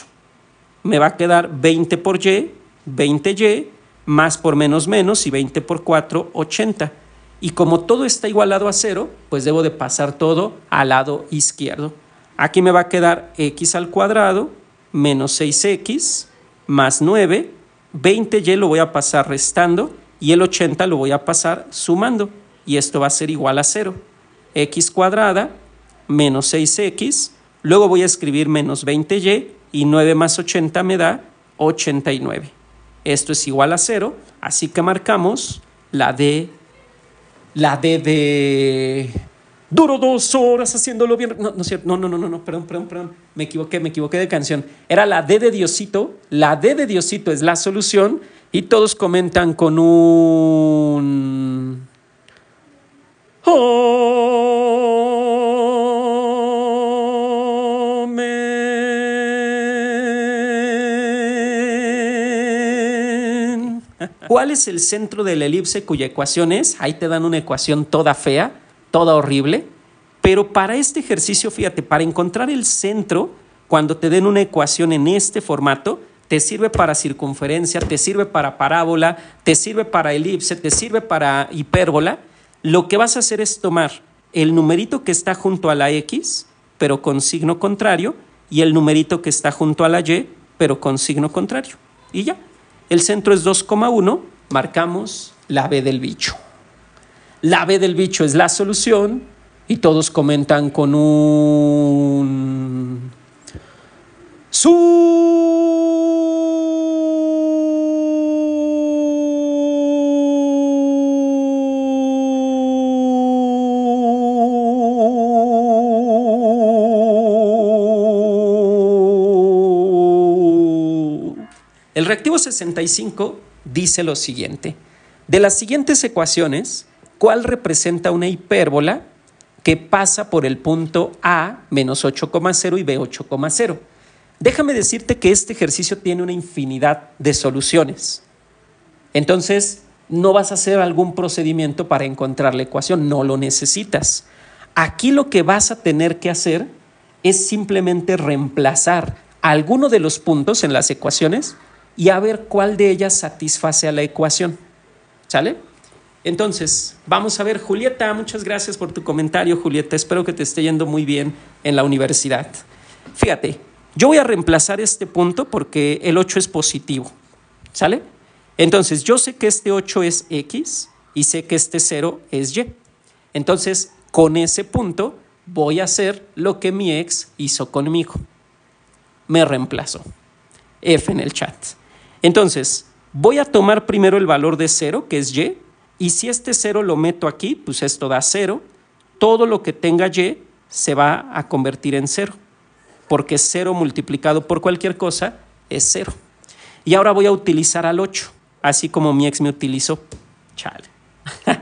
Me va a quedar 20 por y, 20y, más por menos menos, y 20 por 4, 80 y como todo está igualado a 0, pues debo de pasar todo al lado izquierdo. Aquí me va a quedar x al cuadrado menos 6x más 9, 20y lo voy a pasar restando y el 80 lo voy a pasar sumando y esto va a ser igual a 0. x cuadrada menos 6x, luego voy a escribir menos 20y y 9 más 80 me da 89. Esto es igual a 0, así que marcamos la D la D de... Duro dos horas haciéndolo bien. No, no No, no, no, no, perdón, perdón, perdón. Me equivoqué, me equivoqué de canción. Era la D de Diosito. La D de Diosito es la solución. Y todos comentan con un... Oh. ¿Cuál es el centro de la elipse cuya ecuación es? Ahí te dan una ecuación toda fea, toda horrible. Pero para este ejercicio, fíjate, para encontrar el centro, cuando te den una ecuación en este formato, te sirve para circunferencia, te sirve para parábola, te sirve para elipse, te sirve para hipérbola. Lo que vas a hacer es tomar el numerito que está junto a la X, pero con signo contrario, y el numerito que está junto a la Y, pero con signo contrario. Y ya, el centro es 2,1, marcamos la B del bicho. La B del bicho es la solución y todos comentan con un... Su El reactivo 65 dice lo siguiente. De las siguientes ecuaciones, ¿cuál representa una hipérbola que pasa por el punto A menos 8,0 y B 8,0? Déjame decirte que este ejercicio tiene una infinidad de soluciones. Entonces, no vas a hacer algún procedimiento para encontrar la ecuación, no lo necesitas. Aquí lo que vas a tener que hacer es simplemente reemplazar alguno de los puntos en las ecuaciones y a ver cuál de ellas satisface a la ecuación. ¿Sale? Entonces, vamos a ver, Julieta, muchas gracias por tu comentario, Julieta. Espero que te esté yendo muy bien en la universidad. Fíjate, yo voy a reemplazar este punto porque el 8 es positivo. ¿Sale? Entonces, yo sé que este 8 es X y sé que este 0 es Y. Entonces, con ese punto voy a hacer lo que mi ex hizo conmigo. Me reemplazo. F en el chat. Entonces, voy a tomar primero el valor de 0, que es y, y si este 0 lo meto aquí, pues esto da 0. Todo lo que tenga y se va a convertir en 0, porque 0 multiplicado por cualquier cosa es 0. Y ahora voy a utilizar al 8, así como mi ex me utilizó. Chale. [LAUGHS]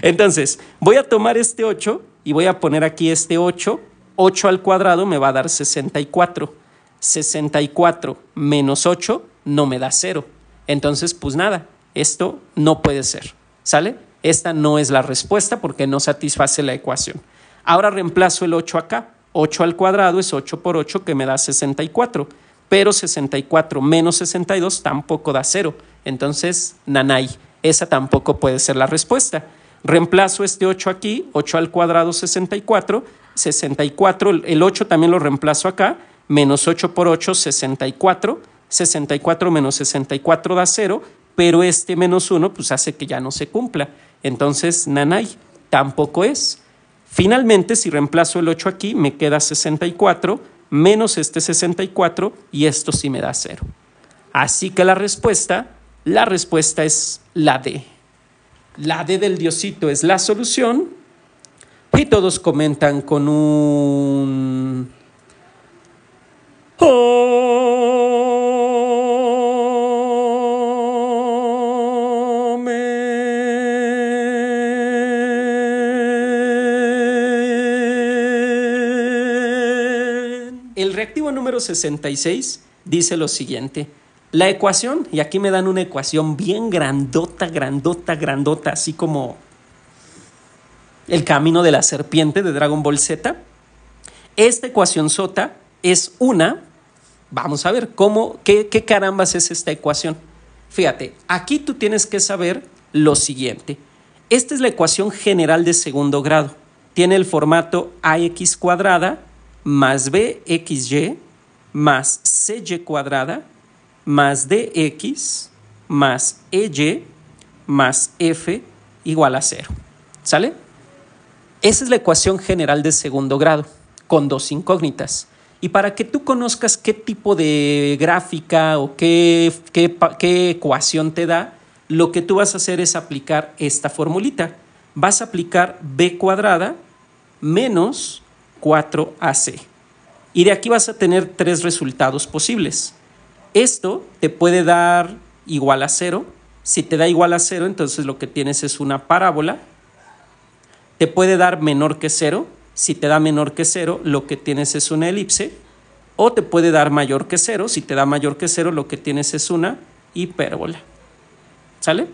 Entonces, voy a tomar este 8 y voy a poner aquí este 8. 8 al cuadrado me va a dar 64. 64 menos 8 no me da cero. Entonces, pues nada, esto no puede ser. ¿Sale? Esta no es la respuesta porque no satisface la ecuación. Ahora reemplazo el 8 acá. 8 al cuadrado es 8 por 8 que me da 64, pero 64 menos 62 tampoco da 0. Entonces, nanay, esa tampoco puede ser la respuesta. Reemplazo este 8 aquí, 8 al cuadrado 64, 64, el 8 también lo reemplazo acá, menos 8 por 8, 64, 64 menos 64 da 0, pero este menos 1 pues hace que ya no se cumpla. Entonces, nanay, tampoco es. Finalmente, si reemplazo el 8 aquí, me queda 64 menos este 64 y esto sí me da 0. Así que la respuesta, la respuesta es la D. La D del diosito es la solución. Y todos comentan con un... ¡Oh! 66 dice lo siguiente. La ecuación, y aquí me dan una ecuación bien grandota, grandota, grandota, así como el camino de la serpiente de Dragon Ball Z. Esta ecuación sota es una, vamos a ver, ¿cómo, qué, qué carambas es esta ecuación? Fíjate, aquí tú tienes que saber lo siguiente. Esta es la ecuación general de segundo grado. Tiene el formato ax cuadrada más bxy más CY cuadrada más DX más EY más F igual a cero. ¿Sale? Esa es la ecuación general de segundo grado, con dos incógnitas. Y para que tú conozcas qué tipo de gráfica o qué, qué ecuación te da, lo que tú vas a hacer es aplicar esta formulita. Vas a aplicar B cuadrada menos 4AC. Y de aquí vas a tener tres resultados posibles. Esto te puede dar igual a cero. Si te da igual a cero, entonces lo que tienes es una parábola. Te puede dar menor que cero. Si te da menor que cero, lo que tienes es una elipse. O te puede dar mayor que cero. Si te da mayor que cero, lo que tienes es una hipérbola. ¿Sale?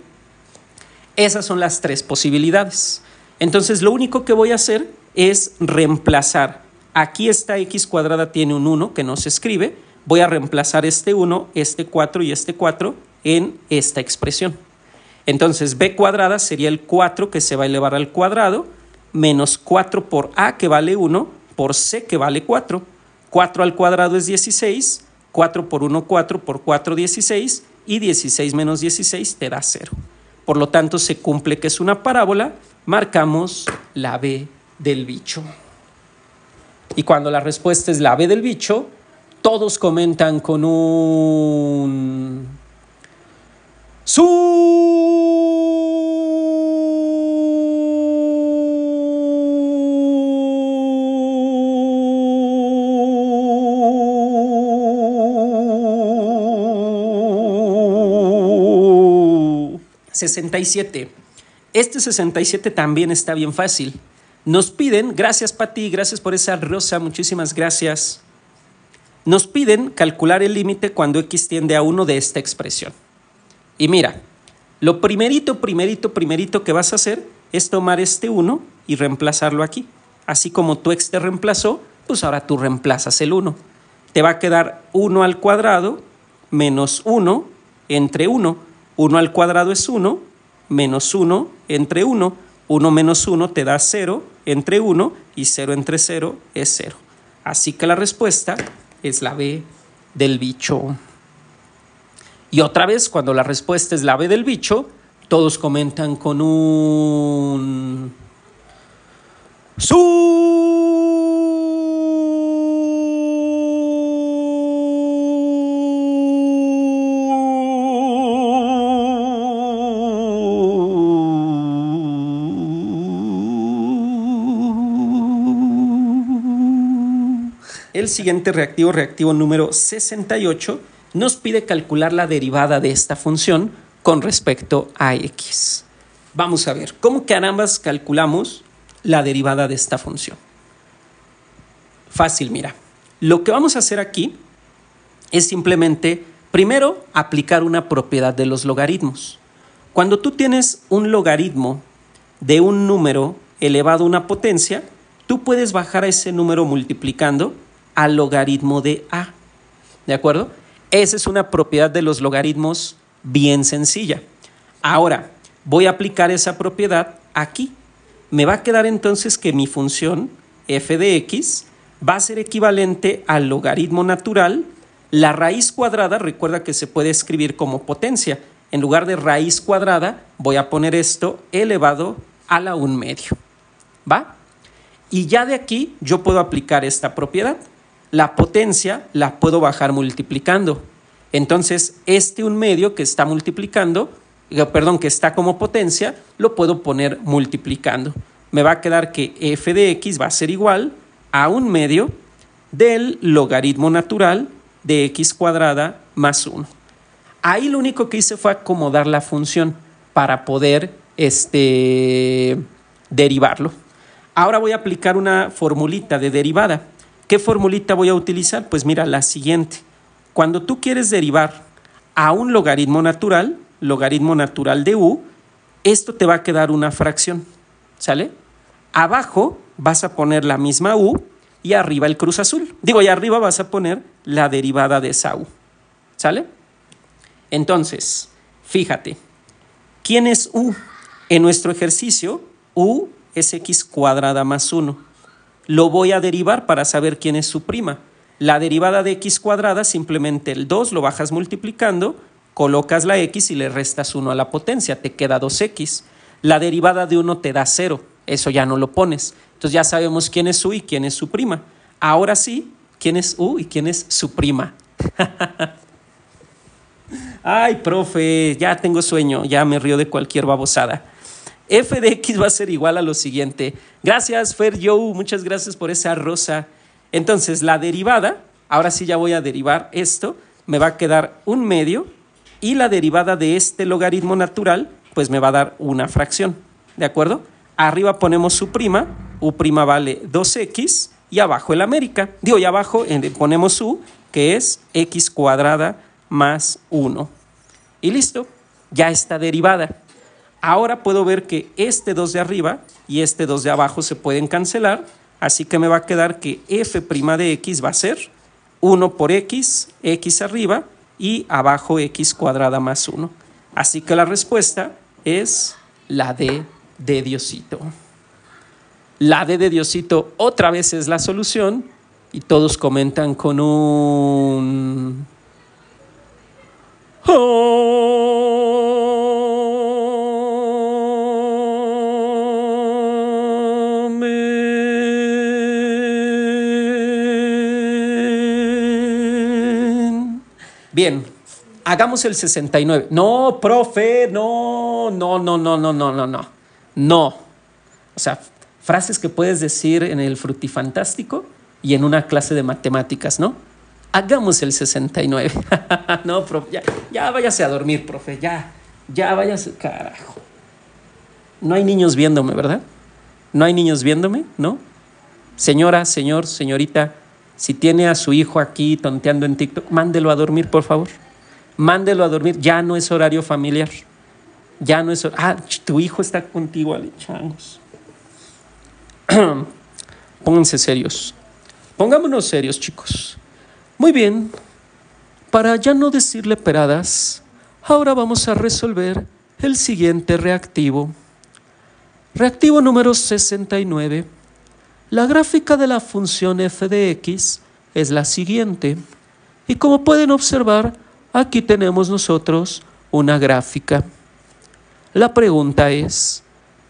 Esas son las tres posibilidades. Entonces lo único que voy a hacer es reemplazar Aquí esta x cuadrada tiene un 1 que no se escribe. Voy a reemplazar este 1, este 4 y este 4 en esta expresión. Entonces b cuadrada sería el 4 que se va a elevar al cuadrado menos 4 por a que vale 1 por c que vale 4. 4 al cuadrado es 16, 4 por 1 4 por 4 16 y 16 menos 16 te da 0. Por lo tanto se cumple que es una parábola, marcamos la b del bicho. Y cuando la respuesta es la B del bicho, todos comentan con un... Su... 67. Este 67 también está bien fácil. Nos piden, gracias Pati, gracias por esa rosa, muchísimas gracias. Nos piden calcular el límite cuando x tiende a 1 de esta expresión. Y mira, lo primerito, primerito, primerito que vas a hacer es tomar este 1 y reemplazarlo aquí. Así como tu ex te reemplazó, pues ahora tú reemplazas el 1. Te va a quedar 1 al cuadrado menos 1 entre 1. 1 al cuadrado es 1, menos 1 entre 1 1 menos 1 te da 0 entre 1 y 0 entre 0 es 0. Así que la respuesta es la B del bicho. Y otra vez, cuando la respuesta es la B del bicho, todos comentan con un... ¡Su! siguiente reactivo, reactivo número 68, nos pide calcular la derivada de esta función con respecto a x. Vamos a ver, ¿cómo ambas calculamos la derivada de esta función? Fácil, mira. Lo que vamos a hacer aquí es simplemente, primero, aplicar una propiedad de los logaritmos. Cuando tú tienes un logaritmo de un número elevado a una potencia, tú puedes bajar ese número multiplicando al logaritmo de A. ¿De acuerdo? Esa es una propiedad de los logaritmos bien sencilla. Ahora, voy a aplicar esa propiedad aquí. Me va a quedar entonces que mi función f de x va a ser equivalente al logaritmo natural. La raíz cuadrada, recuerda que se puede escribir como potencia. En lugar de raíz cuadrada, voy a poner esto elevado a la un medio. ¿Va? Y ya de aquí yo puedo aplicar esta propiedad la potencia la puedo bajar multiplicando. Entonces, este un medio que está multiplicando, eh, perdón, que está como potencia, lo puedo poner multiplicando. Me va a quedar que f de x va a ser igual a un medio del logaritmo natural de x cuadrada más 1. Ahí lo único que hice fue acomodar la función para poder este, derivarlo. Ahora voy a aplicar una formulita de derivada. ¿Qué formulita voy a utilizar? Pues mira, la siguiente. Cuando tú quieres derivar a un logaritmo natural, logaritmo natural de u, esto te va a quedar una fracción. ¿Sale? Abajo vas a poner la misma u y arriba el cruz azul. Digo, y arriba vas a poner la derivada de esa u. ¿Sale? Entonces, fíjate, ¿quién es u? En nuestro ejercicio, u es x cuadrada más 1 lo voy a derivar para saber quién es su prima. La derivada de x cuadrada, simplemente el 2 lo bajas multiplicando, colocas la x y le restas 1 a la potencia, te queda 2x. La derivada de 1 te da 0, eso ya no lo pones. Entonces ya sabemos quién es u y quién es su prima. Ahora sí, quién es u y quién es su prima. [LAUGHS] Ay, profe, ya tengo sueño, ya me río de cualquier babosada f de x va a ser igual a lo siguiente. Gracias, Fer Joe, muchas gracias por esa rosa. Entonces, la derivada, ahora sí ya voy a derivar esto, me va a quedar un medio y la derivada de este logaritmo natural, pues me va a dar una fracción, ¿de acuerdo? Arriba ponemos su prima, u prima vale 2x y abajo el américa. Digo, y abajo ponemos u, que es x cuadrada más 1. Y listo, ya está derivada. Ahora puedo ver que este 2 de arriba y este 2 de abajo se pueden cancelar, así que me va a quedar que f' de x va a ser 1 por x, x arriba y abajo x cuadrada más 1. Así que la respuesta es la D de Diosito. La D de Diosito otra vez es la solución y todos comentan con un... ¡Oh! Bien, hagamos el 69. No, profe, no, no, no, no, no, no, no, no. O sea, frases que puedes decir en el frutifantástico y en una clase de matemáticas, ¿no? Hagamos el 69. [LAUGHS] no, profe, ya, ya váyase a dormir, profe, ya, ya váyase, carajo. No hay niños viéndome, ¿verdad? No hay niños viéndome, ¿no? Señora, señor, señorita, si tiene a su hijo aquí tonteando en TikTok, mándelo a dormir, por favor. Mándelo a dormir. Ya no es horario familiar. Ya no es. ah, tu hijo está contigo, Ale, [CLEARS THROAT] Pónganse serios. Pongámonos serios, chicos. Muy bien. Para ya no decirle peradas, ahora vamos a resolver el siguiente reactivo. Reactivo número 69 la gráfica de la función f de x es la siguiente. Y como pueden observar, aquí tenemos nosotros una gráfica. La pregunta es,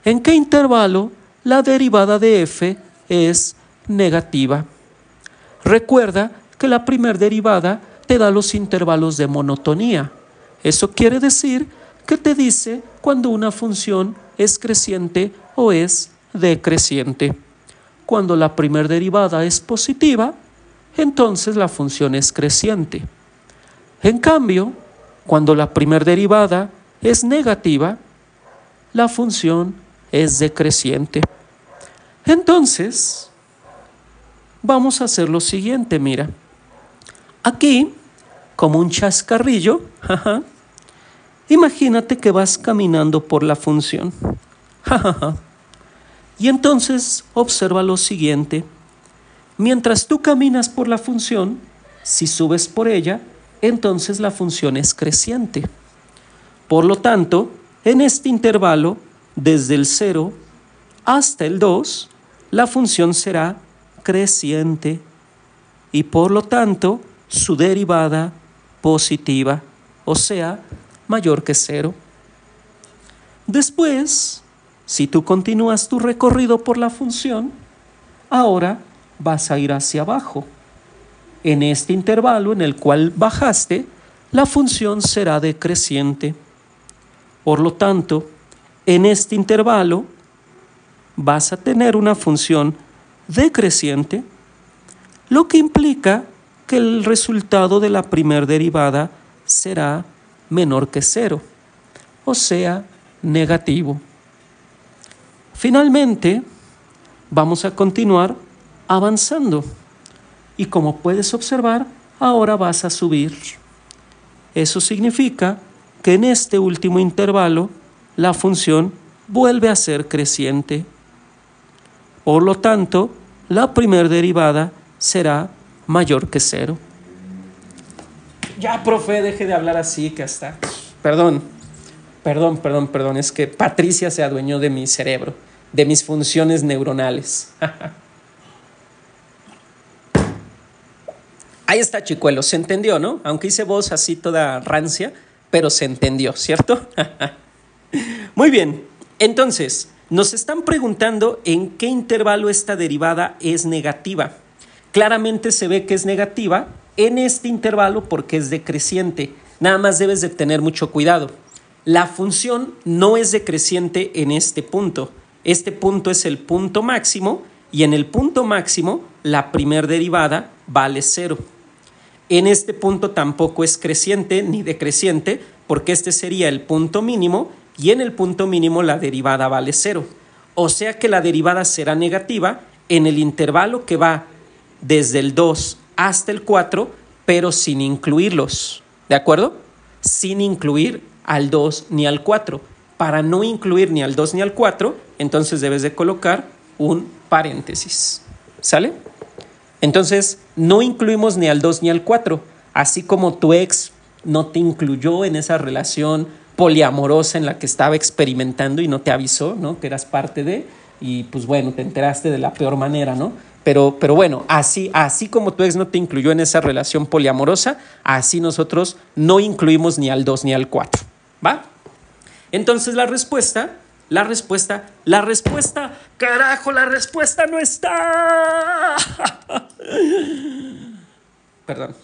¿en qué intervalo la derivada de f es negativa? Recuerda que la primera derivada te da los intervalos de monotonía. Eso quiere decir que te dice cuando una función es creciente o es decreciente. Cuando la primer derivada es positiva, entonces la función es creciente. En cambio, cuando la primer derivada es negativa, la función es decreciente. Entonces, vamos a hacer lo siguiente, mira. Aquí, como un chascarrillo, [LAUGHS] imagínate que vas caminando por la función. [LAUGHS] Y entonces observa lo siguiente. Mientras tú caminas por la función, si subes por ella, entonces la función es creciente. Por lo tanto, en este intervalo, desde el 0 hasta el 2, la función será creciente y por lo tanto su derivada positiva, o sea, mayor que 0. Después, si tú continúas tu recorrido por la función, ahora vas a ir hacia abajo. En este intervalo en el cual bajaste, la función será decreciente. Por lo tanto, en este intervalo vas a tener una función decreciente, lo que implica que el resultado de la primer derivada será menor que cero, o sea, negativo. Finalmente, vamos a continuar avanzando. Y como puedes observar, ahora vas a subir. Eso significa que en este último intervalo la función vuelve a ser creciente. Por lo tanto, la primera derivada será mayor que cero. Ya, profe, deje de hablar así, que hasta... Perdón, perdón, perdón, perdón, es que Patricia se adueñó de mi cerebro de mis funciones neuronales. [LAUGHS] Ahí está, chicuelo, se entendió, ¿no? Aunque hice voz así toda rancia, pero se entendió, ¿cierto? [LAUGHS] Muy bien, entonces, nos están preguntando en qué intervalo esta derivada es negativa. Claramente se ve que es negativa en este intervalo porque es decreciente. Nada más debes de tener mucho cuidado. La función no es decreciente en este punto. Este punto es el punto máximo y en el punto máximo la primer derivada vale cero. En este punto tampoco es creciente ni decreciente porque este sería el punto mínimo y en el punto mínimo la derivada vale cero. O sea que la derivada será negativa en el intervalo que va desde el 2 hasta el 4, pero sin incluirlos. ¿De acuerdo? Sin incluir al 2 ni al 4 para no incluir ni al 2 ni al 4, entonces debes de colocar un paréntesis. ¿Sale? Entonces, no incluimos ni al 2 ni al 4, así como tu ex no te incluyó en esa relación poliamorosa en la que estaba experimentando y no te avisó, ¿no? Que eras parte de, y pues bueno, te enteraste de la peor manera, ¿no? Pero, pero bueno, así, así como tu ex no te incluyó en esa relación poliamorosa, así nosotros no incluimos ni al 2 ni al 4, ¿va? Entonces la respuesta, la respuesta, la respuesta, carajo, la respuesta no está. [LAUGHS] Perdón.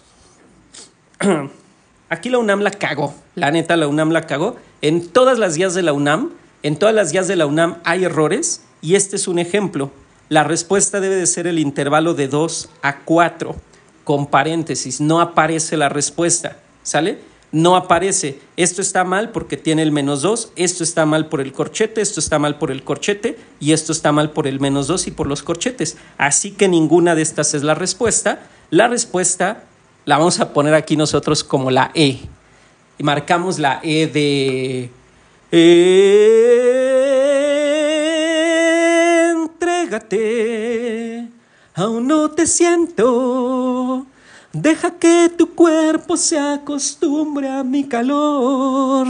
[CLEARS THROAT] Aquí la UNAM la cagó, la neta la UNAM la cagó. En todas las guías de la UNAM, en todas las guías de la UNAM hay errores y este es un ejemplo. La respuesta debe de ser el intervalo de 2 a 4, con paréntesis, no aparece la respuesta, ¿sale? no aparece, esto está mal porque tiene el menos 2, esto está mal por el corchete, esto está mal por el corchete y esto está mal por el menos 2 y por los corchetes. Así que ninguna de estas es la respuesta. La respuesta la vamos a poner aquí nosotros como la E. Y marcamos la E de... E. Entrégate, aún no te siento Deja que tu cuerpo se acostumbre a mi calor.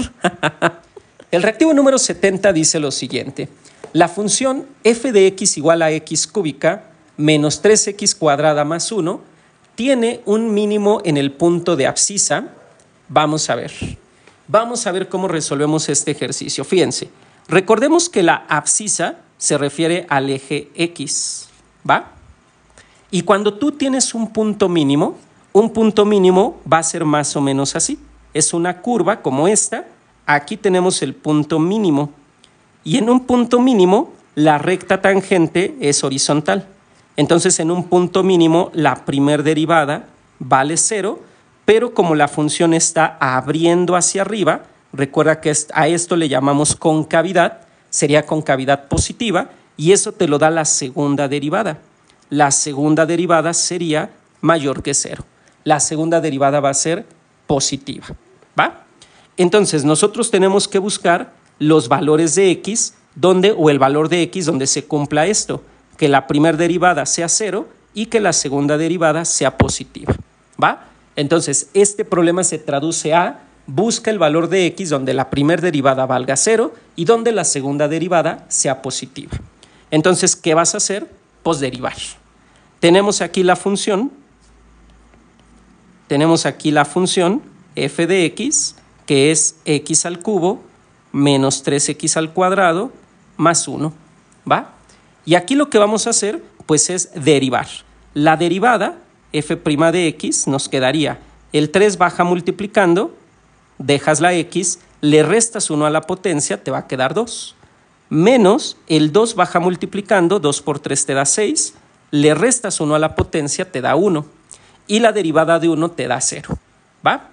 [LAUGHS] El reactivo número 70 dice lo siguiente. La función f de x igual a x cúbica menos 3x cuadrada más 1 tiene un mínimo en el punto de abscisa. Vamos a ver. Vamos a ver cómo resolvemos este ejercicio. Fíjense, recordemos que la abscisa se refiere al eje X, ¿va? Y cuando tú tienes un punto mínimo, un punto mínimo va a ser más o menos así. Es una curva como esta. Aquí tenemos el punto mínimo. Y en un punto mínimo, la recta tangente es horizontal. Entonces, en un punto mínimo, la primer derivada vale cero, pero como la función está abriendo hacia arriba, recuerda que a esto le llamamos concavidad, sería concavidad positiva, y eso te lo da la segunda derivada. La segunda derivada sería mayor que cero la segunda derivada va a ser positiva. ¿Va? Entonces, nosotros tenemos que buscar los valores de x donde, o el valor de x donde se cumpla esto, que la primera derivada sea cero y que la segunda derivada sea positiva. ¿Va? Entonces, este problema se traduce a busca el valor de x donde la primera derivada valga cero y donde la segunda derivada sea positiva. Entonces, ¿qué vas a hacer? Pues derivar. Tenemos aquí la función tenemos aquí la función f de x, que es x al cubo menos 3x al cuadrado más 1, ¿va? Y aquí lo que vamos a hacer, pues es derivar. La derivada, f' de x, nos quedaría el 3 baja multiplicando, dejas la x, le restas 1 a la potencia, te va a quedar 2, menos el 2 baja multiplicando, 2 por 3 te da 6, le restas 1 a la potencia, te da 1 y la derivada de 1 te da 0. ¿Va?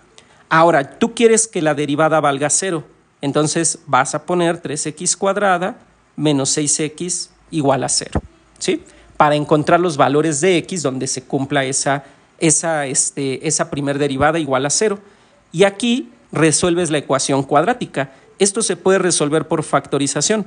Ahora, tú quieres que la derivada valga 0. Entonces vas a poner 3x cuadrada menos 6x igual a 0. ¿Sí? Para encontrar los valores de x donde se cumpla esa, esa, este, esa primer derivada igual a 0. Y aquí resuelves la ecuación cuadrática. Esto se puede resolver por factorización.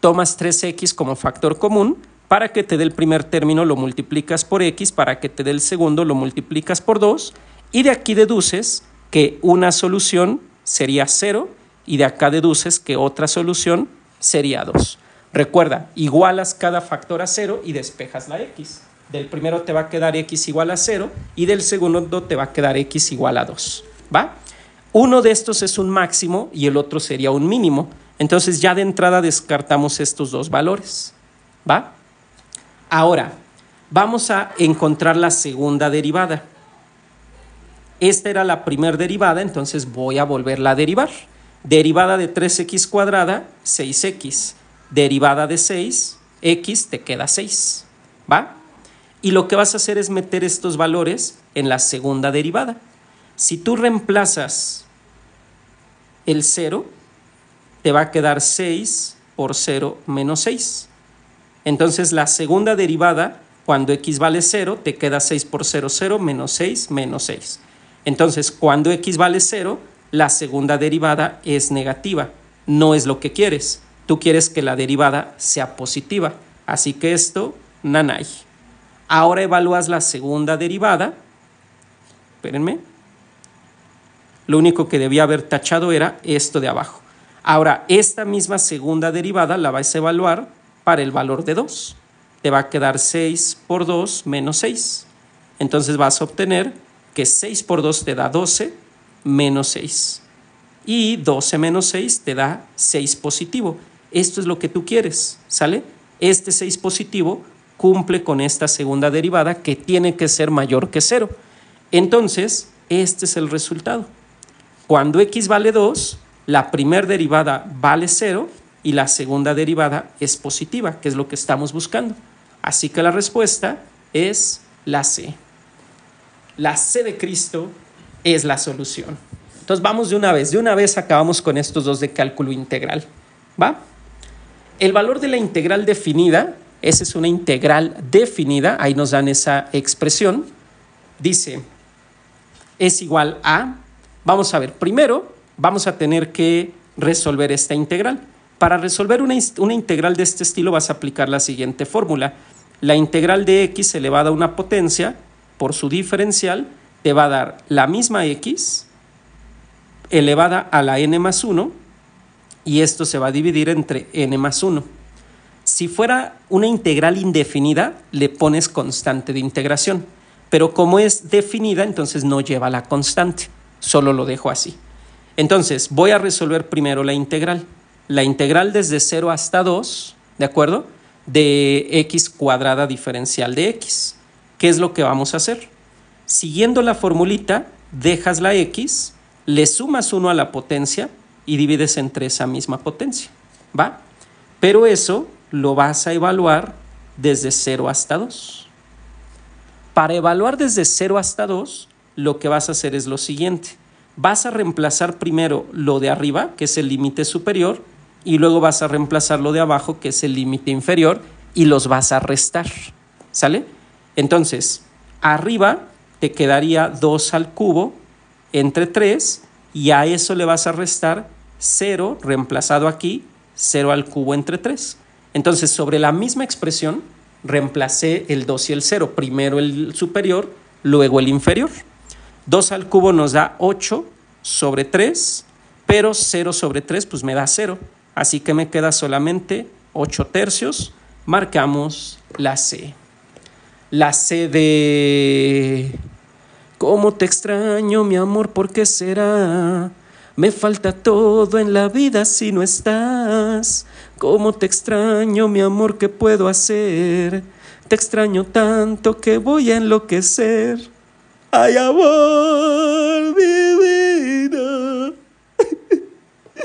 Tomas 3x como factor común para que te dé el primer término lo multiplicas por x, para que te dé el segundo lo multiplicas por 2 y de aquí deduces que una solución sería 0 y de acá deduces que otra solución sería 2. Recuerda, igualas cada factor a 0 y despejas la x. Del primero te va a quedar x igual a 0 y del segundo te va a quedar x igual a 2. ¿Va? Uno de estos es un máximo y el otro sería un mínimo. Entonces ya de entrada descartamos estos dos valores. ¿Va? Ahora, vamos a encontrar la segunda derivada. Esta era la primera derivada, entonces voy a volverla a derivar. Derivada de 3x cuadrada, 6x. Derivada de 6, x te queda 6. ¿Va? Y lo que vas a hacer es meter estos valores en la segunda derivada. Si tú reemplazas el 0, te va a quedar 6 por 0 menos 6. Entonces la segunda derivada, cuando x vale 0, te queda 6 por 0, 0, menos 6, menos 6. Entonces cuando x vale 0, la segunda derivada es negativa. No es lo que quieres. Tú quieres que la derivada sea positiva. Así que esto, nanay. Ahora evalúas la segunda derivada. Espérenme. Lo único que debía haber tachado era esto de abajo. Ahora, esta misma segunda derivada la vas a evaluar para el valor de 2. Te va a quedar 6 por 2 menos 6. Entonces vas a obtener que 6 por 2 te da 12 menos 6. Y 12 menos 6 te da 6 positivo. Esto es lo que tú quieres, ¿sale? Este 6 positivo cumple con esta segunda derivada que tiene que ser mayor que 0. Entonces, este es el resultado. Cuando x vale 2, la primera derivada vale 0 y la segunda derivada es positiva, que es lo que estamos buscando. Así que la respuesta es la C. La C de Cristo es la solución. Entonces vamos de una vez, de una vez acabamos con estos dos de cálculo integral. ¿Va? El valor de la integral definida, esa es una integral definida, ahí nos dan esa expresión, dice, es igual a, vamos a ver, primero vamos a tener que resolver esta integral. Para resolver una, integral de este estilo vas a aplicar la siguiente fórmula. La integral de x elevada a una potencia por su diferencial te va a dar la misma x elevada a la n más 1 y esto se va a dividir entre n más 1. Si fuera una integral indefinida, le pones constante de integración, pero como es definida, entonces no lleva la constante, solo lo dejo así. Entonces, voy a resolver primero la integral la integral desde 0 hasta 2, ¿de acuerdo? De x cuadrada diferencial de x. ¿Qué es lo que vamos a hacer? Siguiendo la formulita, dejas la x, le sumas 1 a la potencia y divides entre esa misma potencia, ¿va? Pero eso lo vas a evaluar desde 0 hasta 2. Para evaluar desde 0 hasta 2, lo que vas a hacer es lo siguiente. Vas a reemplazar primero lo de arriba, que es el límite superior, y luego vas a reemplazar lo de abajo, que es el límite inferior, y los vas a restar. ¿Sale? Entonces, arriba te quedaría 2 al cubo entre 3 y a eso le vas a restar 0 reemplazado aquí, 0 al cubo entre 3. Entonces, sobre la misma expresión, reemplacé el 2 y el 0, primero el superior, luego el inferior. 2 al cubo nos da 8 sobre 3, pero 0 sobre 3 pues me da 0 así que me queda solamente ocho tercios. Marcamos la C. La C de... ¿Cómo te extraño, mi amor? ¿Por qué será? Me falta todo en la vida si no estás. ¿Cómo te extraño, mi amor? ¿Qué puedo hacer? Te extraño tanto que voy a enloquecer. Ay, amor divino.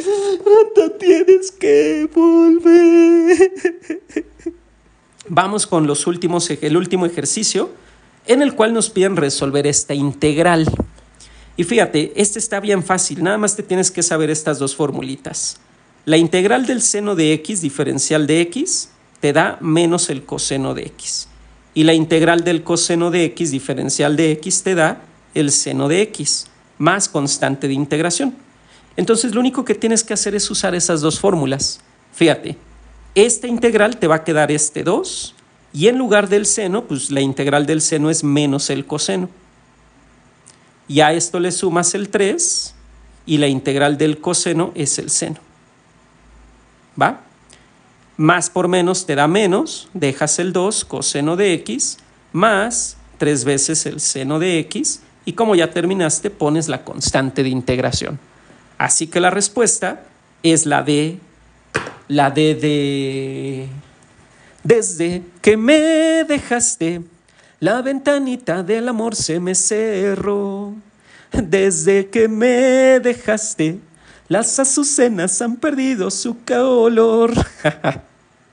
Rata, tienes que volver. Vamos con los últimos, el último ejercicio en el cual nos piden resolver esta integral. Y fíjate, este está bien fácil, nada más te tienes que saber estas dos formulitas. La integral del seno de x diferencial de x te da menos el coseno de x. Y la integral del coseno de x diferencial de x te da el seno de x, más constante de integración. Entonces lo único que tienes que hacer es usar esas dos fórmulas. Fíjate, esta integral te va a quedar este 2 y en lugar del seno, pues la integral del seno es menos el coseno. Y a esto le sumas el 3 y la integral del coseno es el seno. ¿Va? Más por menos te da menos, dejas el 2 coseno de x más 3 veces el seno de x y como ya terminaste pones la constante de integración. Así que la respuesta es la de, la de, de, desde que me dejaste, la ventanita del amor se me cerró. Desde que me dejaste, las azucenas han perdido su color. [LAUGHS]